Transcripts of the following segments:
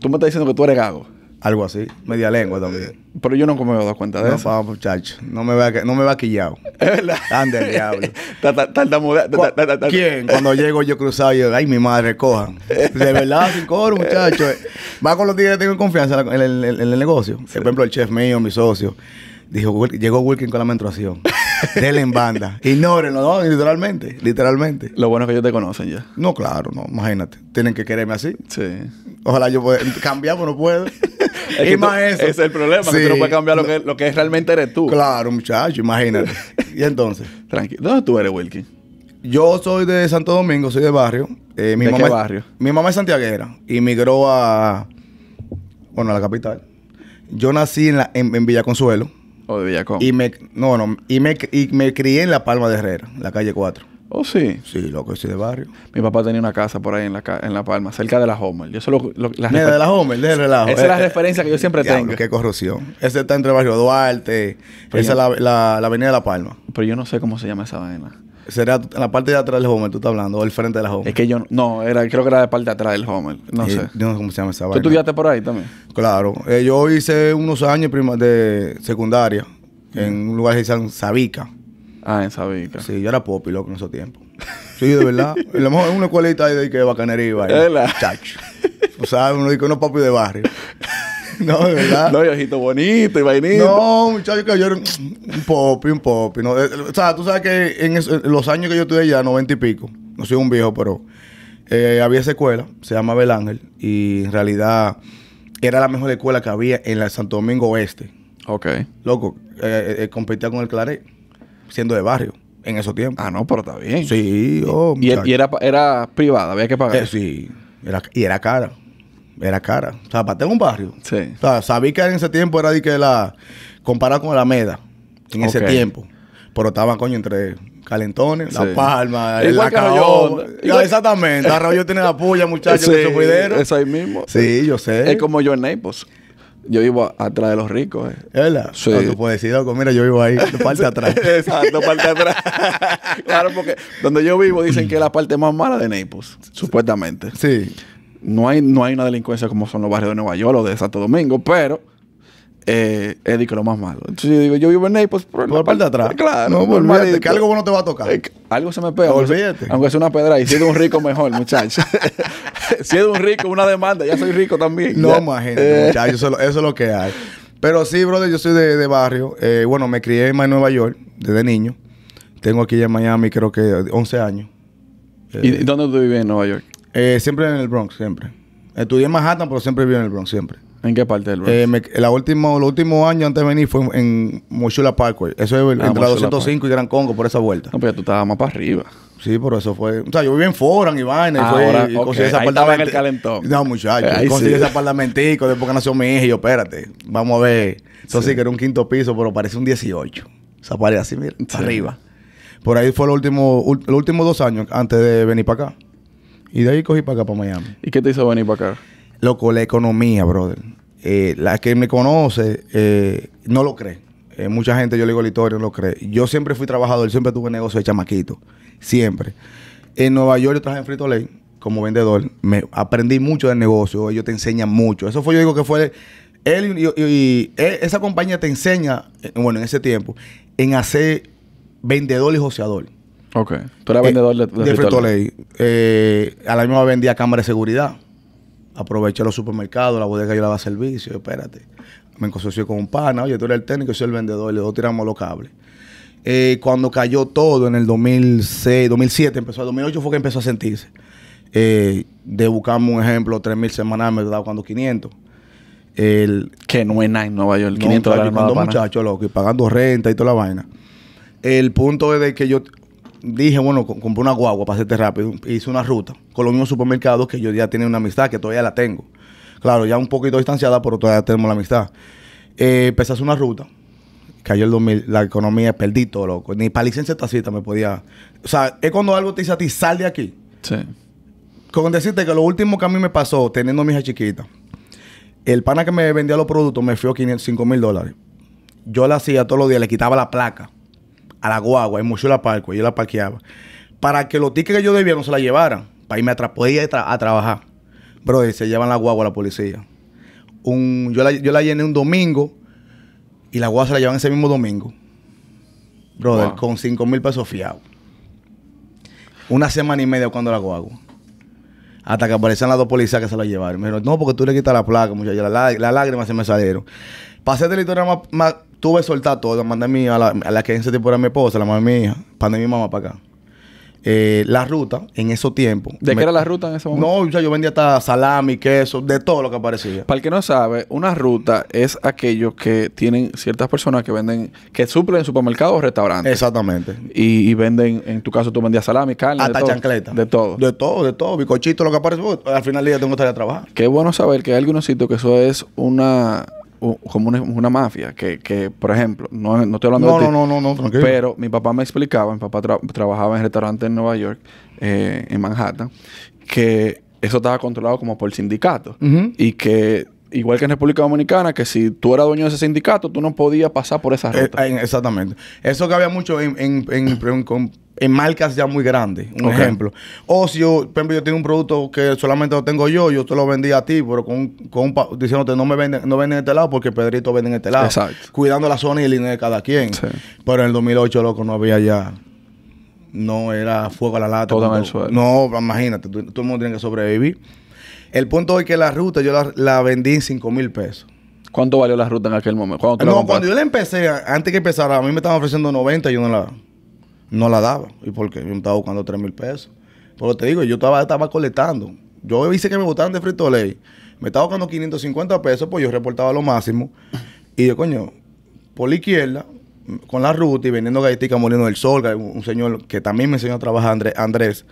Tú me estás diciendo que tú eres gago. Algo así, media lengua también. Eh, pero yo nunca me he dado cuenta de no, eso. No, muchacho, no me va, no me va quillado. Es Ande diablo. ¿Quién? Cuando llego yo cruzado, yo, ay, mi madre, coja. De verdad, sin coro, muchacho. Va con los días que tengo confianza en el, negocio. Por ejemplo, el chef mío, mi socio, dijo, llegó Wilkin con la menstruación. Denle en banda. Ignórenlo, ¿no? Literalmente, literalmente. Lo bueno es que ellos te conocen ya. No, claro, no. Imagínate. Tienen que quererme así. Sí. Ojalá yo pueda. Cambiar, pero no puedo. es y más eso. es el problema, que tú no puedes cambiar lo que, lo realmente eres tú. Claro, muchacho, imagínate. y entonces. Tranquilo. ¿Dónde tú eres, Wilkie? Yo soy de Santo Domingo, soy de barrio. Eh, mi mamá, barrio? Mi mamá es santiaguera Inmigró a... Bueno, a la capital. Yo nací en, en Villa Consuelo. Y me, no, no, y me, y me crié en La Palma de Herrera, en la calle 4. ¿Oh, sí? Sí, loco, estoy de barrio. Mi papá tenía una casa por ahí en La, en la Palma, cerca de la Homer. Yo solo... las de la Homer, de relajo. Esa es la referencia que yo siempre tengo. qué corrupción. Ese está entre barrio Duarte, esa es la, la, avenida de La Palma. Pero yo no sé cómo se llama esa vaina. Será la parte de atrás del Homer, tú estás hablando, o el frente del Homer. Es que yo no, era, creo que era la parte de atrás del Homer. No sé. Yo no sé cómo se llama esa ¿Tú estudiaste por ahí también? Claro. Eh, yo hice unos años prima de secundaria mm. en un lugar que se llama Sabica. Ah, en Sabica. Sí, yo era popi, loco, en esos tiempos. Sí, de verdad. a lo mejor en una escuelita ahí de que bacanería y Chacho. O sea, uno dice, unos papi de barrio. no, de verdad. No, y bonito y vainito. No, muchachos, que yo era un popi, un popi. Eh, eh, o sea, tú sabes que en, los años que yo estuve allá, noventa y pico, no soy un viejo, pero eh, había esa escuela, se llama Ángel, y en realidad era la mejor escuela que había en la Santo Domingo Oeste. Ok. Loco, competía con el Claret, siendo de barrio en esos tiempos. Ah, no, pero está bien. Sí, oh, ¿Y, y era, era privada, había que pagar. sí, y era cara era cara. O sea, para un barrio. Sí. O sea, sabía que en ese tiempo era de que la. Comparado con la Meda. En ese tiempo. Pero estaba, coño, entre Calentones, La Palma, el Igual... Exactamente. Arroyo tiene la puya, muchachos, sí, Eso ahí mismo. Sí, yo sé. Es como yo en Naples. Yo vivo atrás de los ricos. Eh. ¿Verdad? Sí. tú puedes decir, algo. mira, yo vivo ahí, de parte atrás. Exacto, parte atrás. claro, porque donde yo vivo dicen que es la parte más mala de Naples, supuestamente. Sí no hay, no hay una delincuencia como son los barrios de Nueva York o de Santo Domingo, pero eh, es que lo más malo. Entonces yo digo, yo vivo en Naples pues por la parte de atrás. Claro, no, por olvídate, que algo bueno te va a tocar. algo se me pega. Aunque sea una pedra. Y si un rico, mejor, muchacho. si es de un rico, una demanda. Ya soy rico también. No, más gente, eh. muchacho. Eso, es lo que hay. Pero sí, brother, yo soy de, de barrio. Eh, bueno, me crié en Nueva York desde niño. Tengo aquí ya en Miami, creo que 11 años. ¿Y eh. dónde tú vives en Nueva York? Eh, siempre en el Bronx, siempre. Estudié en Manhattan, pero siempre viví en el Bronx, siempre. ¿En qué parte del Bronx? Eh, la último, los últimos años antes de venir fue en Mochula Parkway. Eso es ah, entre la 205 y Gran Congo, por esa vuelta. No, pero tú estabas más para arriba. Sí, pero eso fue. O sea, yo viví en Foran y vaina. Ah, y, fue, ahora, y el calentón. No, muchachos. Eh, conseguí ese apartamentico después que nació mi hija. Y yo, espérate, vamos a ver. Eso sí. que era un quinto piso, pero parece un 18. Esa sea, así, mira, arriba. Por ahí fue los últimos, los últimos dos años antes de venir para acá. Y de ahí cogí para acá, para Miami. ¿Y qué te hizo venir para acá? Loco, la economía, brother. Eh, la que me conoce eh, no lo cree. Eh, mucha gente, yo le digo la historia, no lo cree. Yo siempre fui trabajador, siempre tuve negocio de chamaquito. Siempre. En Nueva York yo trabajé en Frito Lay como vendedor. Me aprendí mucho del negocio. Ellos te enseñan mucho. Eso fue, yo digo que fue... Él y, esa compañía te enseña, bueno, en ese tiempo, en hacer vendedor y joseador. Ok. Tú eras eh, vendedor de, de, de Frito eh, a la misma vendía cámara de seguridad. Aproveché los supermercados, la bodega yo la daba servicio, espérate. Me consocié con un pana, oye, tú eres el técnico, yo soy el vendedor, y los dos tiramos los cables. Eh, cuando cayó todo en el 2006, 2007, empezó, el 2008 fue que empezó a sentirse. Eh, de un ejemplo, 3.000 semanas me daba cuando 500. que no es nada en Nueva York, 500 no, dólares. muchachos, loco, y pagando renta y toda la vaina. El punto es de que yo dije, bueno, compré una guagua para hacerte rápido. Hice una ruta con los mismos supermercados que yo ya tenía una amistad, que todavía la tengo. Claro, ya un poquito distanciada, pero todavía tenemos la amistad. Eh, una ruta. Cayó el 2000, la economía, perdí todo, loco. Ni para licencia esta cita me podía... O sea, es cuando algo te dice a ti, sal de aquí. Sí. Con decirte que lo último que a mí me pasó, teniendo a mi hija chiquita, el pana que me vendía los productos me fió 5 mil dólares. Yo la hacía todos los días, le quitaba la placa a la guagua, en Mochila Parco, yo la parqueaba, para que los tickets que yo debía no se la llevaran, para irme a, a, trabajar. Brother, se llevan la guagua a la policía. Un, yo, la, yo la llené un domingo y la guagua se la llevan ese mismo domingo. Brother, con 5 mil pesos fiados. Una semana y media cuando la guagua. Hasta que aparecen las dos policías que se la llevaron. Me dijeron, no, porque tú le quitas la placa, muchachos. Las lágrimas se me salieron. Pasé de la historia más tuve que soltar todo. mandé a, mí, a, la, que en ese tiempo era mi esposa, la mamá de mi hija, para mi mamá para acá. Eh, la ruta en esos tiempos. ¿De qué era la ruta en ese momento? No, yo vendía hasta salami, queso, de todo lo que aparecía. Para el que no sabe, una ruta es aquello que tienen ciertas personas que venden, que suplen en supermercados o restaurantes. Exactamente. Y, venden, en tu caso, tú vendías salami, carne. Hasta de chancleta. De todo. De todo, de todo. Bicochito, lo que aparece. al final del día tengo que estar a trabajar. Qué bueno saber que hay algunos sitios que eso es una como una, mafia, que, que, por ejemplo, no, no estoy hablando no, de no, no, no, Pero mi papá me explicaba, mi papá trabajaba en restaurante en Nueva York, eh, en Manhattan, que eso estaba controlado como por sindicatos sindicato y que igual que en República Dominicana, que si tú eras dueño de ese sindicato, tú no podías pasar por esa eh, ruta. exactamente. Eso que había mucho en, en marcas ya muy grandes. Un ejemplo. O si yo, por ejemplo, yo tengo un producto que solamente lo tengo yo, yo te lo vendí a ti, pero con, con diciéndote no me venden, no venden este lado porque Pedrito vende en este lado. Exacto. Cuidando la zona y el dinero de cada quien. Pero en el 2008, loco, no había ya no era fuego a la lata. Todo en el suelo. No, imagínate, todo el mundo tiene que sobrevivir. El punto es que la ruta yo la, vendí en 5 mil pesos. ¿Cuánto valió la ruta en aquel momento? No, cuando yo la empecé, antes que empezara, a mí me estaban ofreciendo 90 y yo no la no la daba. ¿Y por qué? Yo me estaba buscando 3 mil pesos. Pero te digo, yo estaba, estaba colectando. Yo hice que me gustaban de Frito Ley. Me estaba buscando 550 pesos, pues yo reportaba lo máximo. Y yo, coño, por la izquierda, con la ruta y vendiendo galletitas Molino del Sol, un señor que también me enseñó a trabajar, Andrés,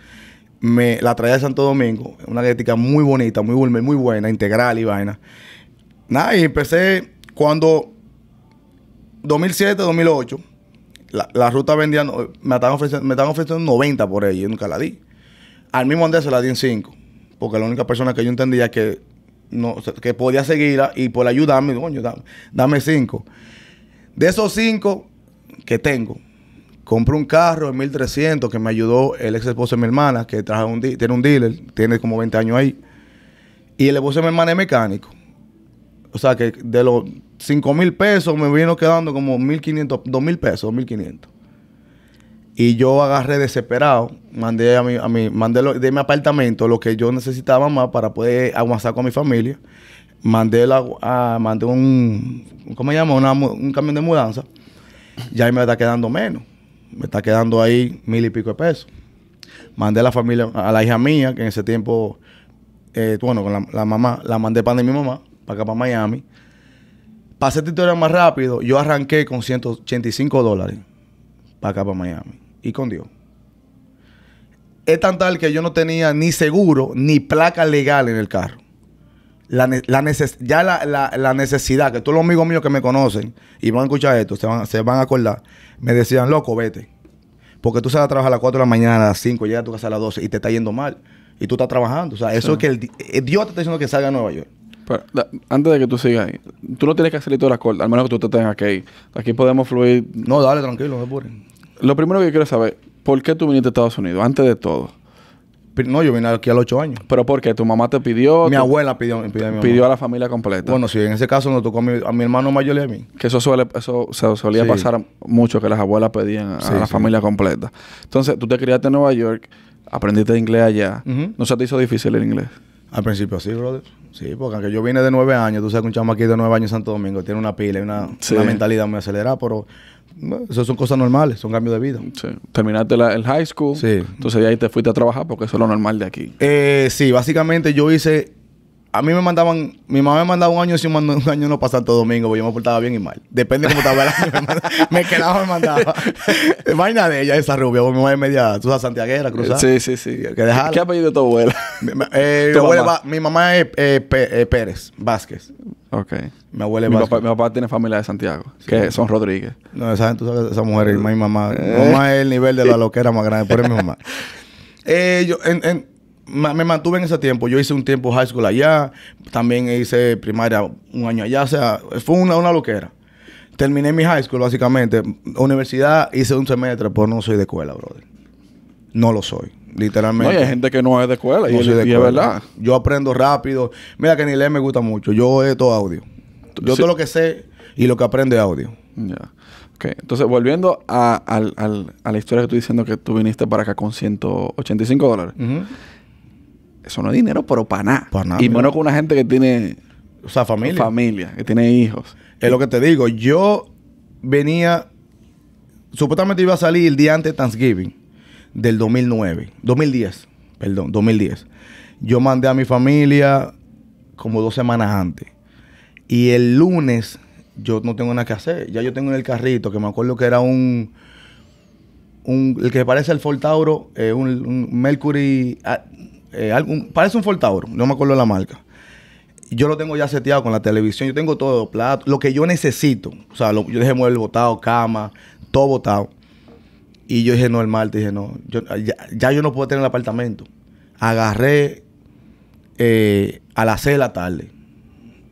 me la traía de Santo Domingo, una galletica muy bonita, muy gourmet, muy buena, integral y vaina. Nada, y empecé cuando 2007, 2008, la, ruta vendía, me estaban, ofreciendo, 90 por ella, yo nunca la di. Al mismo Andrés se la di en 5, porque la única persona que yo entendía que, no, que podía seguirla y por ayudarme, coño, dame 5. De esos 5 que tengo, compré un carro en 1300 que me ayudó el ex esposo de mi hermana, que trabaja un tiene un dealer, tiene como 20 años ahí. Y el esposo de mi hermana es mecánico. O sea, que de los 5 mil pesos, me vino quedando como 1.500, mil pesos, quinientos... Y yo agarré desesperado, mandé a mi, a mandé de mi apartamento lo que yo necesitaba más para poder aguantar... con mi familia. Mandé, la, mandé un, ¿cómo se llama? un camión de mudanza. Ya ahí me está quedando menos. Me está quedando ahí mil y pico de pesos. Mandé a la familia, a la hija mía, que en ese tiempo, eh, bueno, con la, mamá, la mandé para mi mamá, para acá para Miami. Para hacer historia más rápido, yo arranqué con 185 dólares para acá, para Miami. Y con Dios. Es tan tal que yo no tenía ni seguro ni placa legal en el carro. La, la ya la, necesidad, que todos los amigos míos que me conocen y van a escuchar esto, se van, a acordar, me decían, loco, vete. Porque tú sales a trabajar a las 4 de la mañana, a las 5, llegas a tu casa a las 12 y te está yendo mal. Y tú estás trabajando. O sea, eso es que eh, Dios te está diciendo que salga a Nueva York antes de que tú sigas, ahí. tú no tienes que hacer todas las cosas. al menos que tú te tengas que ir. Aquí podemos fluir. No, dale, tranquilo, no Lo primero que quiero saber, ¿por qué tú viniste a Estados Unidos? Antes de todo. No, yo vine aquí a los 8 años. ¿Pero por qué? ¿Tu mamá te pidió? Mi abuela pidió, pidió, a la familia completa. Bueno, si en ese caso no tocó a mi, a mi hermano mayor y a mí. Que eso, suele, eso se solía pasar mucho, que las abuelas pedían a, la familia completa. Entonces, tú te criaste en Nueva York, aprendiste inglés allá. ¿No se te hizo difícil el inglés? Al principio sí, brother. Sí, porque aunque yo vine de nueve años, tú sabes que un aquí de nueve años en Santo Domingo tiene una pila y una, mentalidad muy acelerada, pero eso son cosas normales, son cambios de vida. Sí. Terminaste el high school, sí. entonces de ahí te fuiste a trabajar porque eso es lo normal de aquí. Eh, sí, básicamente yo hice a mí me mandaban, mi mamá me mandaba un año y un año no pasaba todo domingo, porque yo me portaba bien y mal. Depende de cómo estaba el me, mandaba, me quedaba, me mandaba. Vaina de ella, esa rubia, mi mamá es media, tú sabes, santiaguera, cruzada. Sí, sí, sí. Que ¿Qué apellido de tu abuela? Mi, eh, abuela mamá? mi, mamá es eh, eh, Pérez Vázquez. Ok. Mi abuela es Vázquez. Papá, mi papá tiene familia de Santiago, que son Rodríguez. No, esa, tú sabes, esa mujer, eh. mi mamá. Mi mamá es el nivel de la loquera más grande, pero es mi mamá. Eh... yo, en, en me mantuve en ese tiempo. Yo hice un tiempo high school allá, también hice primaria un año allá, o sea, fue una, una loquera. Terminé mi high school básicamente. Universidad hice un semestre, pero no soy de escuela, brother. No lo soy, literalmente. No, hay gente que no es de escuela, no soy de escuela. Yo aprendo rápido. Mira que ni leer me gusta mucho. Yo es todo audio. Yo todo lo que sé y lo que aprendo es audio. Ya. Entonces, volviendo a, la historia que estoy diciendo que tú viniste para acá con 185 dólares. Uh eso no es dinero, pero para nada. Y menos con una gente que tiene... O sea, familia. Familia, que tiene hijos. Es lo que te digo. Yo venía... Supuestamente iba a salir el día antes de Thanksgiving del 2009. 2010, perdón, 2010. Yo mandé a mi familia como dos semanas antes. Y el lunes yo no tengo nada que hacer. Ya yo tengo en el carrito, que me acuerdo que era un... un el que parece el Ford Tauro, eh, un, Mercury... Ah, eh, parece un Fortauro, no me acuerdo la marca. Yo lo tengo ya seteado con la televisión, yo tengo todo, plato, lo que yo necesito. O sea, yo dejé mueble botado, cama, todo botado. Y yo dije, no, el martes, dije, no, ya, yo no puedo tener el apartamento. Agarré eh, a las 6 de la tarde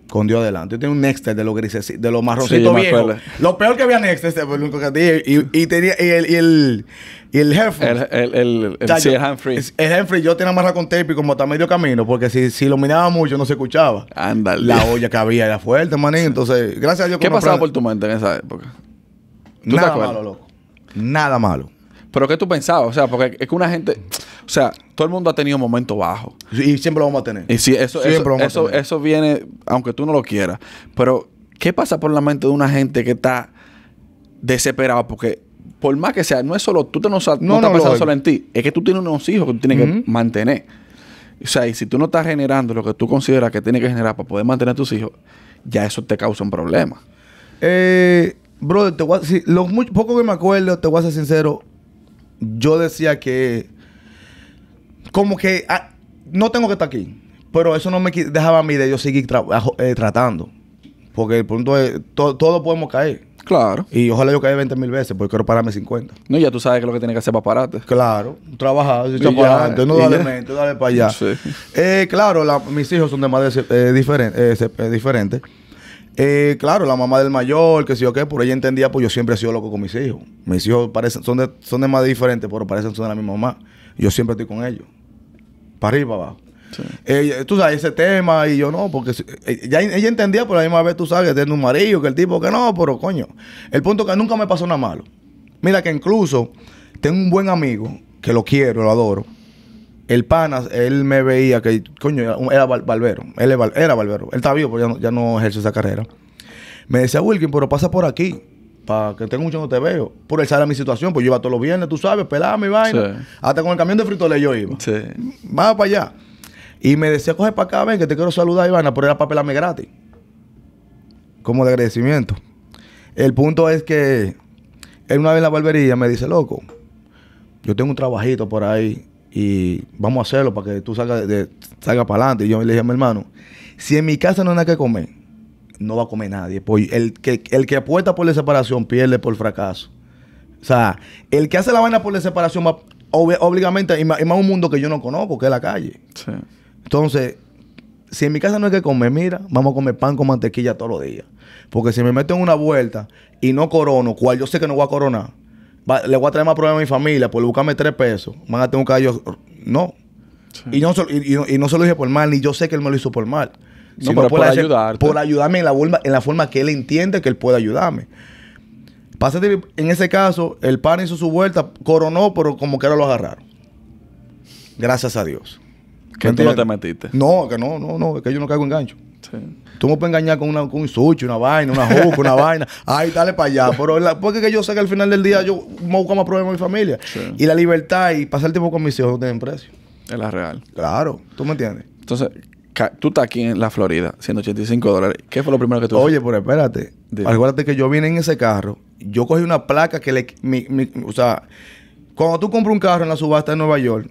con Dios adelante. Yo tenía un Nexter... de los grises, de los marroncitos viejos. Lo peor que había Nextel fue el único que tenía. Y, y tenía y el, y el, y el jefe. El, el, el, el, el yo tenía amarrado con tape y como está medio camino, porque si, si iluminaba mucho no se escuchaba. Ándale. La olla que había era fuerte, manín. Entonces, gracias a Dios. ¿Qué pasaba por tu mente en esa época? Nada malo, loco. Nada malo. Pero ¿qué tú pensabas? O sea, porque es que una gente, o sea, todo el mundo ha tenido momentos bajos. Y siempre lo vamos a tener. Y sí, eso, eso, eso, viene, aunque tú no lo quieras. Pero, ¿qué pasa por la mente de una gente que está desesperada? Porque por más que sea, no es solo, tú no, estás pensando solo en ti, es que tú tienes unos hijos que tú tienes que mantener. O sea, y si tú no estás generando lo que tú consideras que tienes que generar para poder mantener tus hijos, ya eso te causa un problema. Eh, brother, te poco que me acuerdo, te voy a ser sincero, yo decía que como que ah, no tengo que estar aquí, pero eso no me dejaba a mí de yo seguir eh, tratando, porque el punto es, todo todos podemos caer. Claro. Y ojalá yo caiga 20 mil veces, porque quiero pararme 50. No, ya tú sabes que lo que tienes que hacer para pararte. Claro, trabajar, si no dale mente, dale para allá. Eh, claro, mis hijos son de madres eh, diferentes, eh, diferente, eh, claro, la mamá del mayor, que si o qué, por ella entendía, pues yo siempre he sido loco con mis hijos. Mis hijos parecen, son de, son de más diferentes, pero parecen son de la misma mamá. Yo siempre estoy con ellos. Para arriba, para abajo. tú sabes, ese tema, y yo no, porque eh, ella entendía, pero a la misma vez tú sabes que tengo un marido, que el tipo que no, pero coño. El punto que nunca me pasó nada malo. Mira que incluso tengo un buen amigo, que lo quiero, lo adoro, el pana, él me veía que, coño, era barbero. Él era barbero. Él está vivo, pero pues ya no, ya ejerce esa carrera. Me decía, Wilkin, pero pasa por aquí para que tengo mucho no te veo. Por esa sabe mi situación, pues yo iba todos los viernes, tú sabes, pelaba mi vaina. Hasta con el camión de frijoles yo iba. Sí. Más para allá. Y me decía, coge para acá, ven, que te quiero saludar, Ivana, pero era para pelarme gratis. Como de agradecimiento. El punto es que él una vez en la barbería me dice, loco, yo tengo un trabajito por ahí y vamos a hacerlo para que tú salgas de, salga para adelante. Y yo le dije a mi hermano, si en mi casa no hay nada que comer, no va a comer nadie. Pues el, que, el que apuesta por la separación pierde por fracaso. O sea, el que hace la vaina por la separación va obligamente, y más, un mundo que yo no conozco, que es la calle. Entonces, si en mi casa no hay que comer, mira, vamos a comer pan con mantequilla todos los días. Porque si me meto en una vuelta y no corono, cual yo sé que no voy a coronar, le voy a traer más problemas a mi familia por buscarme tres pesos. Van a tener un callo. No. Y, no y, no se lo dije por mal, ni yo sé que él me lo hizo por mal. No, por, por ayudarme en la, forma, en la forma que él entiende que él puede ayudarme. Pásate, en ese caso, el pan hizo su vuelta, coronó, pero como que ahora lo agarraron. Gracias a Dios. ¿Que tú no te metiste? No, que no, no, no, que yo no caigo en gancho. Tú me puedes engañar con, un sucho, una vaina, una juca, una vaina. Ay, dale para allá. Pero porque que yo sé que al final del día yo me busco más problemas en mi familia. Y la libertad y pasar el tiempo con mis hijos no tienen precio. Es la real. Claro. ¿Tú me entiendes? Entonces, tú estás aquí en la Florida, 185 dólares. ¿Qué fue lo primero que tú Oye, pero espérate. Acuérdate que yo vine en ese carro. Yo cogí una placa que le... o sea, cuando tú compras un carro en la subasta de Nueva York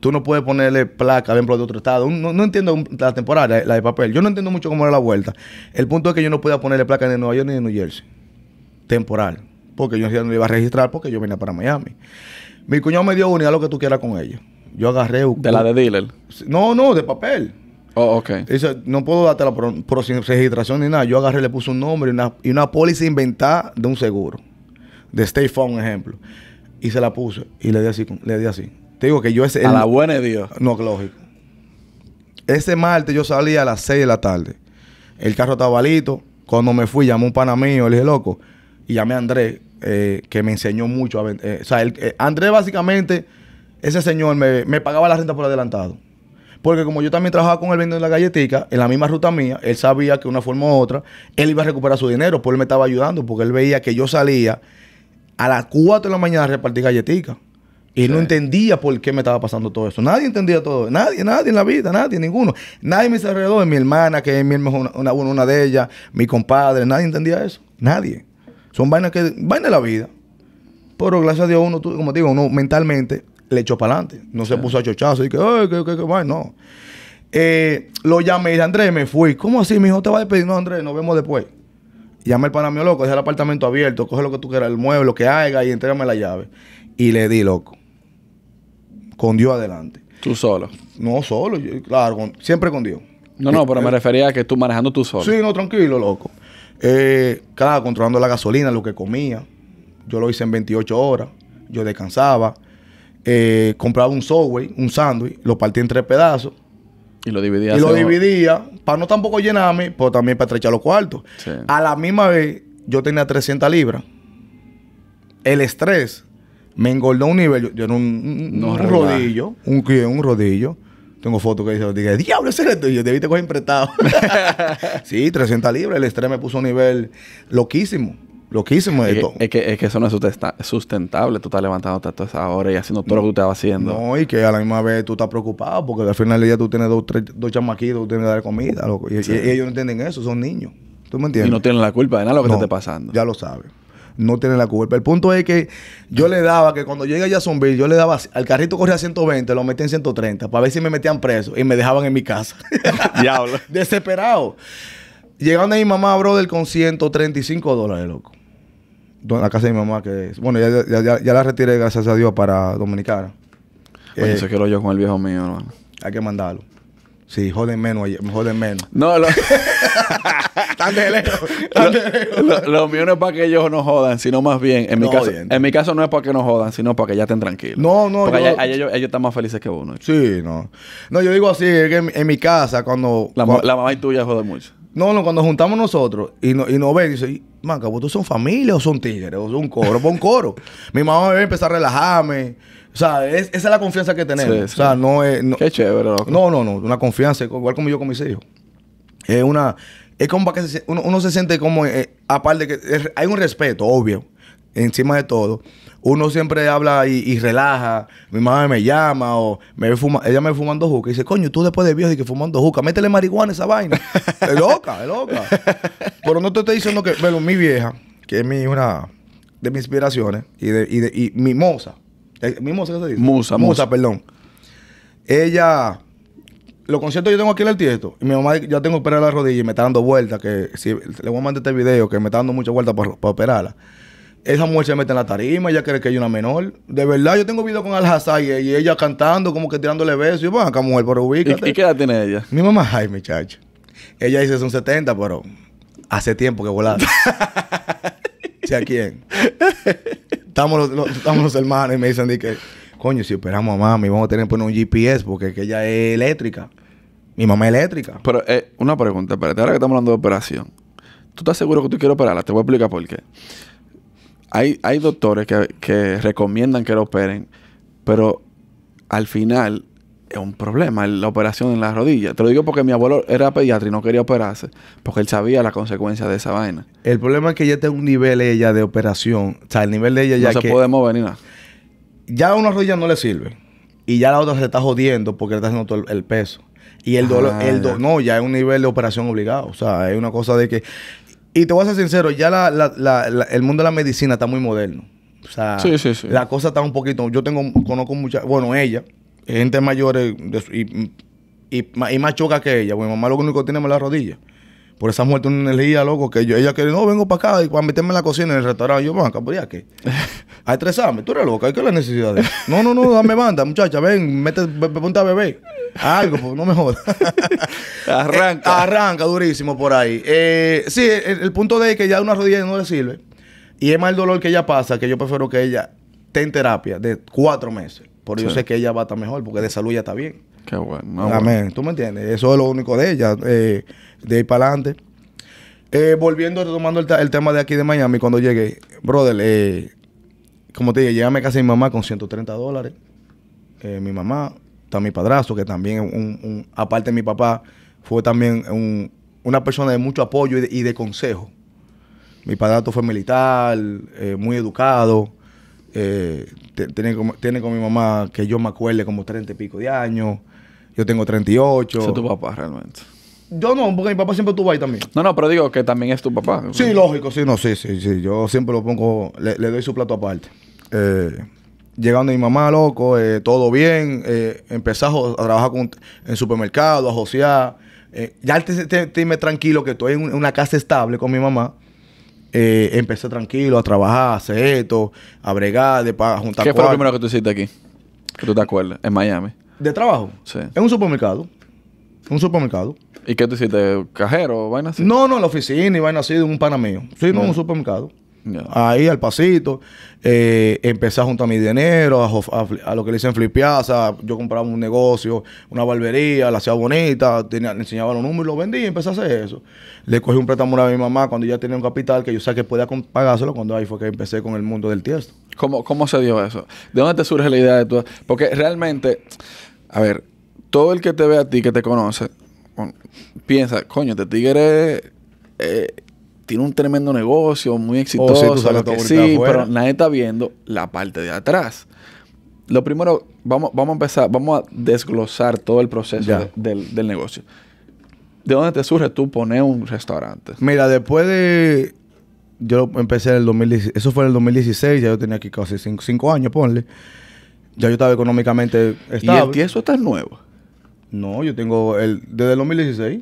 tú no puedes ponerle placa, ejemplo, de otro estado. No, entiendo la temporal, la de papel. Yo no entiendo mucho cómo era la vuelta. El punto es que yo no podía ponerle placa en Nueva York ni en New Jersey. Temporal. Porque yo no iba a registrar porque yo venía para Miami. Mi cuñado me dio una lo que tú quieras con ella. Yo agarré. Un... ¿De la de dealer? No, no, de papel. Oh, ok. Dice, no puedo darte la registración ni nada. Yo agarré, le puse un nombre y una, póliza inventada de un seguro. De State Farm, ejemplo. Y se la puse y le di así. Le di así. Te digo que yo ese. A la buena de Dios. No, lógico. Ese martes yo salía a las 6 de la tarde. El carro estaba listo. Cuando me fui, llamó un pana mío, le dije, loco. Y llamé a Andrés, eh, que me enseñó mucho. A, vender. o sea, eh, Andrés básicamente, ese señor me, pagaba la renta por adelantado. Porque como yo también trabajaba con él vendiendo la galletica, en la misma ruta mía, él sabía que de una forma u otra, él iba a recuperar su dinero, Por pues él me estaba ayudando, porque él veía que yo salía a las 4 de la mañana a repartir galletica. Y no entendía por qué me estaba pasando todo eso. Nadie entendía todo. Nadie, nadie en la vida, nadie, ninguno. Nadie me alrededores mi hermana, que es mi una, una de ellas, mi compadre, nadie entendía eso. Nadie. Son vainas que, vainas de la vida. Pero gracias a Dios uno, como digo, uno mentalmente le echó para adelante. No se puso a chochazo y que, ay, qué que, que, no. Eh, lo llamé y dije, Andrés, me fui. ¿Cómo así? Mi hijo te va a despedir. No, Andrés, nos vemos después. Llama el panamio loco, deja el apartamento abierto, coge lo que tú quieras, el mueble, lo que haga y entrégame la llave. Y le di, loco con Dios adelante. ¿Tú solo? No solo, claro, siempre con Dios. No, no, pero me eh, refería a que tú manejando tú solo. Sí, no, tranquilo, loco. Eh, claro, controlando la gasolina, lo que comía. Yo lo hice en 28 horas. Yo descansaba. Eh, compraba un subway, un sándwich, lo partía en tres pedazos. Y lo dividía. Y lo dividía para no tampoco llenarme, pero también para estrechar los cuartos. A la misma vez, yo tenía 300 libras. El estrés me engordó un nivel. Yo, un, un rodillo. Un, rodillo. Tengo fotos que dice, diablo, ese Yo te viste coger sí, 300 libras. El estrés me puso un nivel loquísimo. Loquísimo esto. es, que, es que eso no es sustentable. Tú estás levantando a todas esa y haciendo todo lo que tú estabas haciendo. No, y que a la misma vez tú estás preocupado porque al final del día tú tienes dos, tres, dos chamaquitos, tú tienes que dar comida. y, ellos no entienden eso, son niños. ¿Tú me entiendes? Y no tienen la culpa de nada lo que te esté pasando. Ya lo sabes no tiene la culpa. El punto es que yo le daba que cuando llegué a Jacksonville, yo le daba al carrito corría 120, lo metí en 130 para ver si me metían preso y me dejaban en mi casa. Diablo. Desesperado. llegando a mi mamá, brother, con 135 dólares, loco. la casa de mi mamá, que es. Bueno, ya, ya, ya, la retiré, gracias a Dios, para Dominicana. Oye, eso eh, quiero yo con el viejo mío, hermano. Hay que mandarlo. Sí, joden menos, joden menos. No, lo... de Lo, mío no es para que ellos no jodan, sino más bien, en mi, caso, en mi caso no es para que no jodan, sino para que ya estén tranquilos. No, no. Porque ellos, están más felices que uno. Sí, no. No, yo digo así, es que en, mi casa cuando la, mamá y tuya joden mucho. No, no, cuando juntamos nosotros y, no, y nos ven, dicen... man, ¿vos tú son familia o son tigres? O son coro, pon coro. mi mamá me ve a empezar a relajarme. O sea, esa es la confianza que tenemos. o sea, no es. Qué chévere, No, no, no. Una confianza, igual como yo con mis hijos. Es una. Es como para que uno, se siente como. Eh, aparte de que. hay un respeto, obvio. Encima de todo. Uno siempre habla y, relaja. Mi madre me llama o me fuma, ella me ve fumando juca. Y dice, coño, tú después de viejo y que fumando juca, métele marihuana esa vaina. es loca, es loca. Pero no te estoy diciendo que, pero mi vieja, que es mi, una de mis inspiraciones y, de, y, de, y mi moza ¿Mi Musa qué se dice? Musa, Musa. Musa, perdón. Ella. Los conciertos yo tengo aquí en el tiesto. Y mi mamá ya tengo operada la rodilla y me está dando vueltas. Que si le voy a mandar este video, que me está dando mucha vuelta para, operarla. Esa mujer se mete en la tarima, ella cree que hay una menor. De verdad, yo tengo video con Al y ella cantando, como que tirándole besos. Y bueno, acá, mujer, por ubícate. ¿Y, qué edad tiene ella? Mi mamá, ay, muchacho. Ella dice son 70, pero hace tiempo que volaba. sea a quién? estamos los, hermanos y me dicen que, coño, si operamos a mami, vamos a tener que poner un GPS porque que ella es eléctrica. Mi mamá es eléctrica. Pero eh, una pregunta, espérate, ahora que estamos hablando de operación, ¿tú estás seguro que tú quieres operarla? Te voy a explicar por qué. Hay, hay doctores que, que recomiendan que lo operen, pero al final es un problema la operación en la rodilla. Te lo digo porque mi abuelo era pediatra y no quería operarse, porque él sabía las consecuencias de esa vaina. El problema es que ya tiene un nivel ella de operación, o sea, el nivel de ella ya no se puede mover ni nada. Ya una rodilla no le sirve y ya la otra se está jodiendo porque le está haciendo todo el, peso. Y el dolor, ah, el no, ya es un nivel de operación obligado. O sea, es una cosa de que. Y te voy a ser sincero, ya la, la, el mundo de la medicina está muy moderno. O sea, la cosa está un poquito. Yo tengo, conozco muchas, bueno, ella, gente mayores eh, y, y, más choca que ella. Porque mi mamá lo único que tiene es la rodilla. Por esa muerte una energía, loco, que yo, ella quiere, no, vengo para acá y cuando meterme en la cocina, en el restaurante. Yo, acá, ¿por qué? A estresarme, tú eres loca, ¿qué que la necesidad de? No, no, no, dame banda, muchacha, ven, mete, ponte a bebé, Algo, pues, no me jodas. arranca. Eh, arranca durísimo por ahí. Eh, sí, el, punto de que ya una rodilla no le sirve. Y es más el dolor que ella pasa, que yo prefiero que ella esté en terapia de cuatro meses pero yo sé que ella va a estar mejor porque de salud ya está bien. Qué bueno. Ah, Amén. ¿Tú me entiendes? Eso es lo único de ella, eh, de ahí para adelante. Eh, volviendo, retomando el, tema de aquí de Miami, cuando llegué, brother, eh, como te dije, casa de mi mamá con 130 dólares. mi mamá, está mi padrastro, que también, un, aparte de mi papá, fue también una persona de mucho apoyo y de, consejo. Mi padrastro fue militar, muy educado. Eh, tiene, con, mi mamá que yo me acuerde como 30 y pico de años. Yo tengo 38. Ese es tu papá realmente. Yo no, porque mi papá siempre estuvo ahí también. No, no, pero digo que también es tu papá. Sí, lógico, sí, no, sí, sí, sí. Yo siempre lo pongo, le, doy su plato aparte. Eh, llegando a mi mamá, loco, eh, todo bien. Eh, a, trabajar en supermercado, a josear. Eh, ya te, te, tranquilo que estoy en una casa estable con mi mamá. Eh, empecé tranquilo a trabajar, a hacer esto, a bregar, de, a juntar ¿Qué fue lo primero que tú hiciste aquí? Que tú te acuerdas, en Miami. ¿De trabajo? Sí. En un supermercado. en Un supermercado. ¿Y qué tú hiciste? ¿Cajero o vaina No, no, en la oficina y vaina así de un pana mío. Sí, no, en un mm. supermercado. Ahí al pasito. Eh, empecé a juntar mi dinero, a, lo que le dicen flipiaza. Yo compraba un negocio, una barbería, la hacía bonita, le enseñaba los números y lo vendía y empecé a hacer eso. Le cogí un préstamo a mi mamá cuando ya tenía un capital que yo sabía que podía pagárselo. Cuando ahí fue que empecé con el mundo del tiesto. ¿Cómo, se dio eso? ¿De dónde te surge la idea de tu.? Porque realmente, a ver, todo el que te ve a ti, que te conoce, piensa, coño, te este tigre. Eh, tiene un tremendo negocio, muy oh, exitoso. sí, que sí pero nadie está viendo la parte de atrás. Lo primero, vamos, vamos a empezar, vamos a desglosar todo el proceso del, negocio. ¿De dónde te surge tú poner un restaurante? Mira, después de. Yo empecé en el 2016, eso fue en el 2016, ya yo tenía aquí casi 5 años, ponle. Ya yo estaba económicamente estable. ¿Y el eso está nuevo? No, yo tengo el desde el 2016.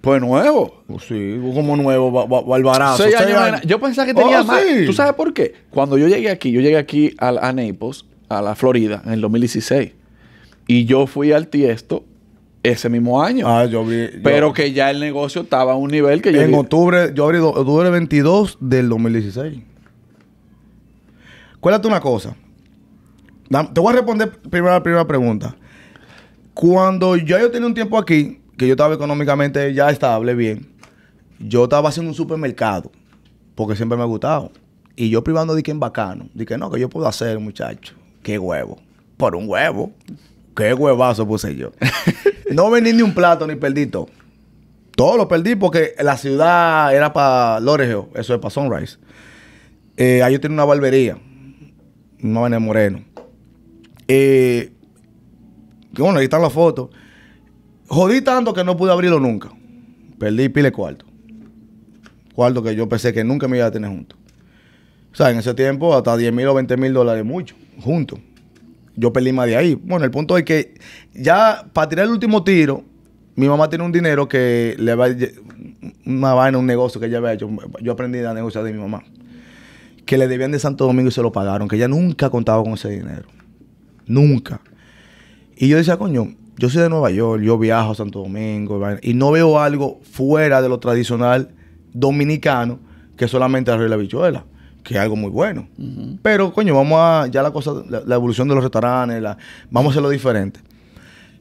Pues nuevo. Pues sí, como nuevo, Yo pensaba que tenía oh, más. ¿Tú sabes por qué? Cuando yo llegué aquí, yo llegué aquí a, Naples, a la Florida, en el 2016. Y yo fui al Tiesto ese mismo año. Ah, yo Pero que ya el negocio estaba a un nivel que yo. En octubre, yo abrí octubre 22 del 2016. Cuéntate una cosa. Te voy a responder primero la primera pregunta. Cuando ya yo tenía un tiempo aquí, que yo estaba económicamente ya estable, bien, yo estaba haciendo un supermercado, porque siempre me ha gustado. Y yo privando de que en bacano, de que no, que yo puedo hacer, muchacho. Qué huevo. Por un huevo. Qué huevazo puse yo. no vendí ni un plato ni perdí todo. Todo lo perdí porque la ciudad era para Lorejo, eso es para Sunrise. Eh, ahí yo tenía una barbería, no en el Moreno. Eh, bueno, ahí están las fotos. Jodí tanto que no pude abrirlo nunca. Perdí pile cuarto. Cuarto que yo pensé que nunca me iba a tener junto. O sea, en ese tiempo hasta 10 mil o 20 mil dólares mucho, Junto. Yo perdí más de ahí. Bueno, el punto es que ya para tirar el último tiro, mi mamá tiene un dinero que le va una vaina, un negocio que ella había hecho. Yo aprendí la negociar de mi mamá. Que le debían de Santo Domingo y se lo pagaron, que ella nunca contaba con ese dinero. Nunca. Y yo decía, coño, yo soy de Nueva York, yo viajo a Santo Domingo y no veo algo fuera de lo tradicional dominicano que solamente arregle la bichuela, que es algo muy bueno. Pero, coño, vamos a ya la cosa, la, evolución de los restaurantes, vamos a hacer lo diferente.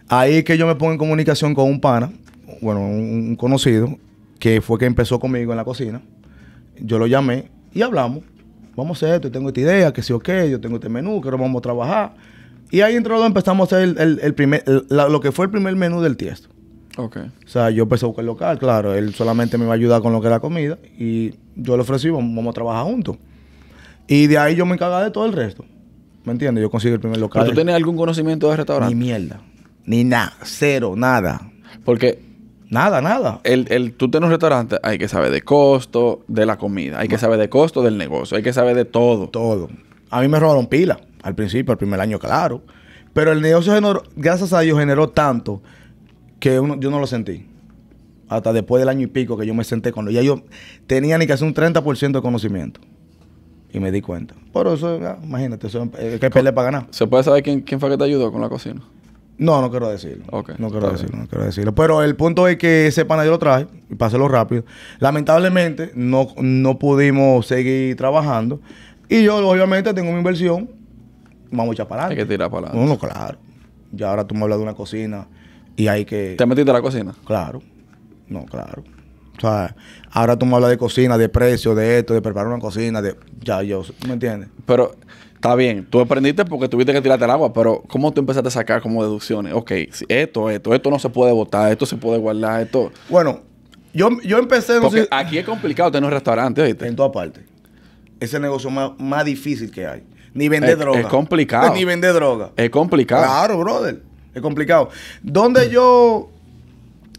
Ahí que yo me pongo en comunicación con un pana, bueno, un, conocido, que fue que empezó conmigo en la cocina. Yo lo llamé y hablamos. Vamos a hacer esto, yo tengo esta idea, que sí o qué, yo tengo este menú, que vamos a trabajar y ahí entró empezamos a hacer el, primer, lo que fue el primer menú del tiesto. Ok. O sea, yo empecé a buscar el local, claro. Él solamente me iba a ayudar con lo que era comida. Y yo le ofrecí, vamos, a trabajar juntos. Y de ahí yo me encargaba de todo el resto. ¿Me entiendes? Yo conseguí el primer local. ¿Pero tú tenías algún conocimiento de restaurante? Ni mierda. Ni nada. Cero. Nada. Porque Nada, nada. El, tú tienes un restaurante, hay que saber de costo de la comida, hay que saber de costo del negocio, hay que saber de todo. Todo. A mí me robaron pila al principio, al primer año, claro. Pero el negocio, gracias a Dios, generó tanto que yo no lo sentí. Hasta después del año y pico que yo me senté con él. Ya yo tenía ni casi un 30% de conocimiento. Y me di cuenta. Por eso, imagínate, eso, eh, que para ganar. ¿Se puede saber quién, fue que te ayudó con la cocina? No, no quiero decirlo. no quiero decirlo, quiero decirlo. Pero el punto es que ese pana yo lo traje, y paselo rápido. Lamentablemente, no, no pudimos seguir trabajando. Y yo, obviamente, tengo mi inversión vamos a echar Hay que tirar para adelante. No, claro. Ya ahora tú me hablas de una cocina y hay que. ¿Te metiste a la cocina? Claro. No, claro. O sea, ahora tú me hablas de cocina, de precio, de esto, de preparar una cocina, de. Ya, yo, ¿me entiendes? Pero está bien, tú aprendiste porque tuviste que tirarte el agua, pero ¿cómo tú empezaste a sacar como deducciones? Ok, esto, esto, esto no se puede botar, esto se puede guardar, esto. Bueno, yo, yo empecé. aquí es complicado tener un restaurante, En todas partes. Es el negocio más difícil que hay ni vende droga. Es complicado. Pues ni vende droga. Es complicado. Claro, brother. Es complicado. Donde yo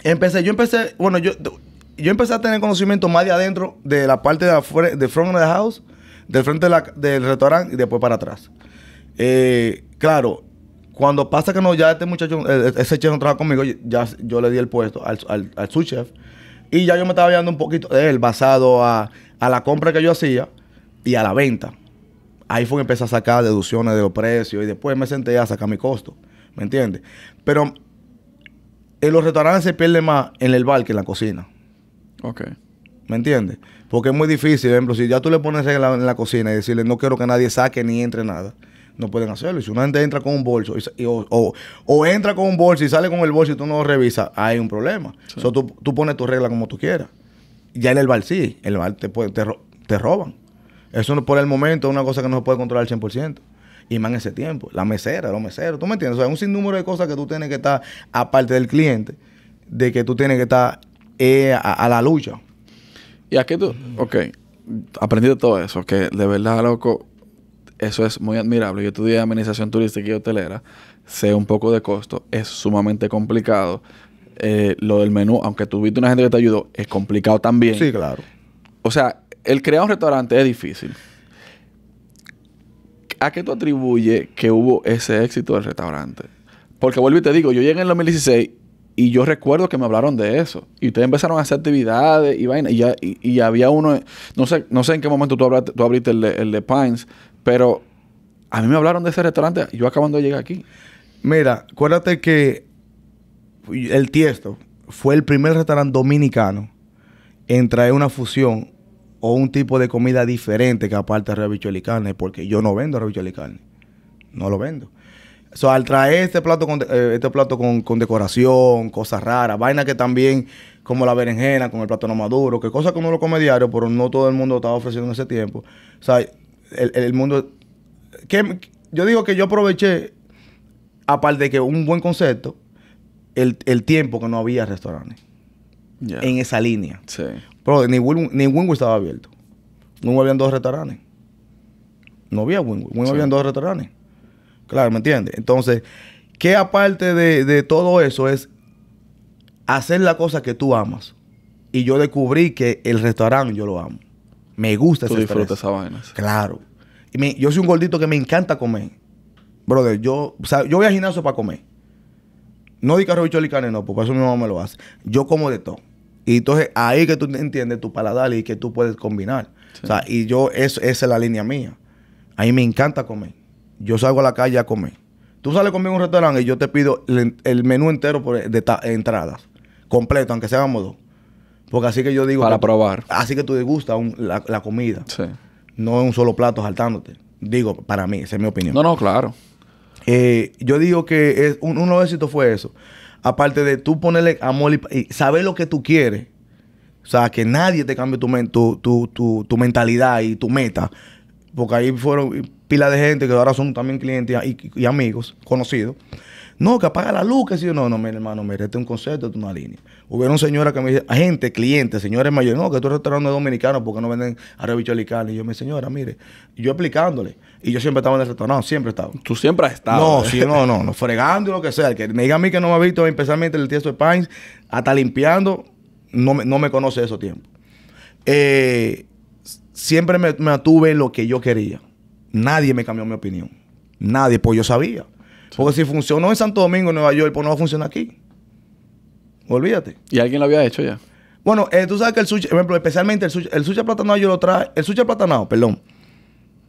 empecé, yo empecé, bueno, yo, yo empecé a tener conocimiento más de adentro, de la parte de afuera, de front of the house, del frente de del restaurante y después para atrás. Eh, claro, cuando pasa que no, ya este muchacho, eh, eh, ese chef no trabaja conmigo, ya yo le di el puesto al, al, su chef. Y ya yo me estaba viendo un poquito de él basado a, a la compra que yo hacía y a la venta. Ahí fue que empecé a sacar deducciones de los precios y después me senté a sacar mi costo. ¿Me entiendes? Pero en los restaurantes se pierde más en el bar que en la cocina. Ok. ¿Me entiendes? Porque es muy difícil. Por ejemplo, si ya tú le pones en la, cocina y decirle no quiero que nadie saque ni entre nada, no pueden hacerlo. si una gente entra con un bolso o, entra con un bolso y sale con el bolso y tú no lo revisas, hay un problema. Eso tú, pones tu regla como tú quieras. Ya en el bar sí, en el bar te, te roban. Eso por el momento es una cosa que no se puede controlar al 100%. Y más en ese tiempo, la mesera, los meseros, ¿tú me entiendes? O sea, un sinnúmero de cosas que tú tienes que estar, aparte del cliente, de que tú tienes que estar eh, a, la lucha. Y aquí tú, ok, aprendí de todo eso, que de verdad, loco, eso es muy admirable. Yo estudié administración turística y hotelera, sé un poco de costo, es sumamente complicado. Eh, lo del menú, aunque tuviste una gente que te ayudó, es complicado también. Sí, claro. O sea, el crear un restaurante es difícil. ¿A qué tú atribuyes que hubo ese éxito del restaurante? Porque vuelvo y te digo, yo llegué en el 2016 y yo recuerdo que me hablaron de eso. Y ustedes empezaron a hacer actividades y vainas. Y, ya, había uno, no sé, no sé en qué momento tú, abriste el de, el de, Pines, pero a mí me hablaron de ese restaurante yo acabando de llegar aquí. Mira, acuérdate que El Tiesto fue el primer restaurante dominicano en traer una fusión o un tipo de comida diferente que aparte de y carne, porque yo no vendo y carne. No lo vendo. O sea, al traer este plato con, eh, este plato con, decoración, cosas raras, Vaina que también, como la berenjena con el no maduro, que cosas que uno lo come diario, pero no todo el mundo estaba ofreciendo en ese tiempo. O sea, el, mundo... Que, yo digo que yo aproveché, aparte de que un buen concepto, el, tiempo que no había restaurantes. En esa línea. Sí. Pero ni, ni Wingo estaba abierto. No habían dos restaurantes. No había Wingo. No había habían dos restaurantes. Claro, ¿me entiendes? Entonces, ¿qué aparte de, todo eso es hacer la cosa que tú amas? Y yo descubrí que el restaurante yo lo amo. Me gusta ese Tú disfrutas esa vaina. Claro. yo soy un gordito que me encanta comer. Brother, yo, o sea, yo voy a gimnasio para comer. No di carro, de no, porque eso mi mamá me lo hace. Yo como de todo. Y entonces ahí que tú entiendes tu paladar y que tú puedes combinar. O sea, y yo, esa es la línea mía. A mí me encanta comer. Yo salgo a la calle a comer. Tú sales conmigo a un restaurante y yo te pido el, menú entero por, de entradas. Completo, aunque seamos dos. Porque así que yo digo... Para probar. Así que tú degustas la, comida. Sí. No es un solo plato saltándote. Digo, para mí, esa es mi opinión. No, no, claro. Eh, yo digo que un, uno de los éxitos fue eso aparte de tú ponerle amor y, saber lo que tú quieres, o sea, que nadie te cambie tu, tu, mentalidad y tu meta, porque ahí fueron pila de gente que ahora son también clientes y, amigos conocidos. No, que apaga la luz, que si no, no, mire, hermano, mire, este es un concepto, de es una línea. Hubieron señoras que me dicen, gente, clientes, señores mayores, no, que tú eres restaurante dominicano, porque no venden arrebicho y carne? yo, mi señora, mire, yo explicándole, y yo siempre estaba en el restaurante, no, siempre estaba. Tú siempre has estado. No, no, no, no, fregando y lo que sea. que me diga a mí que no me ha visto especialmente el tiesto de Pines, hasta limpiando, no me, no me conoce esos tiempos. Eh, siempre me, tuve lo que yo quería. Nadie me cambió mi opinión. Nadie, pues yo sabía. Porque si funcionó en Santo Domingo, en Nueva York, pues no va a funcionar aquí. Olvídate. ¿Y alguien lo había hecho ya? Bueno, eh, tú sabes que el Sucha... por ejemplo, especialmente el Sucha el yo lo traje, el Sucha Platanado, perdón,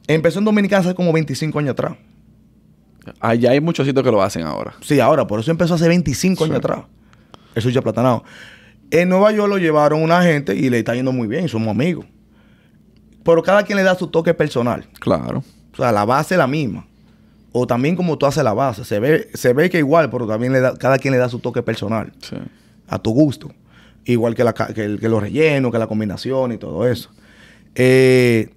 Empezó en Dominicana hace como 25 años atrás. Allá hay muchos sitios que lo hacen ahora. Sí, ahora. Por eso empezó hace 25 años atrás. El ya platanado. En Nueva York lo llevaron una gente y le está yendo muy bien. Somos amigos. Pero cada quien le da su toque personal. Claro. O sea, la base es la misma. O también como tú haces la base. Se ve, se ve que igual, pero también le da, cada quien le da su toque personal. Sí. A tu gusto. Igual que, que, que los rellenos, que la combinación y todo eso. Eh,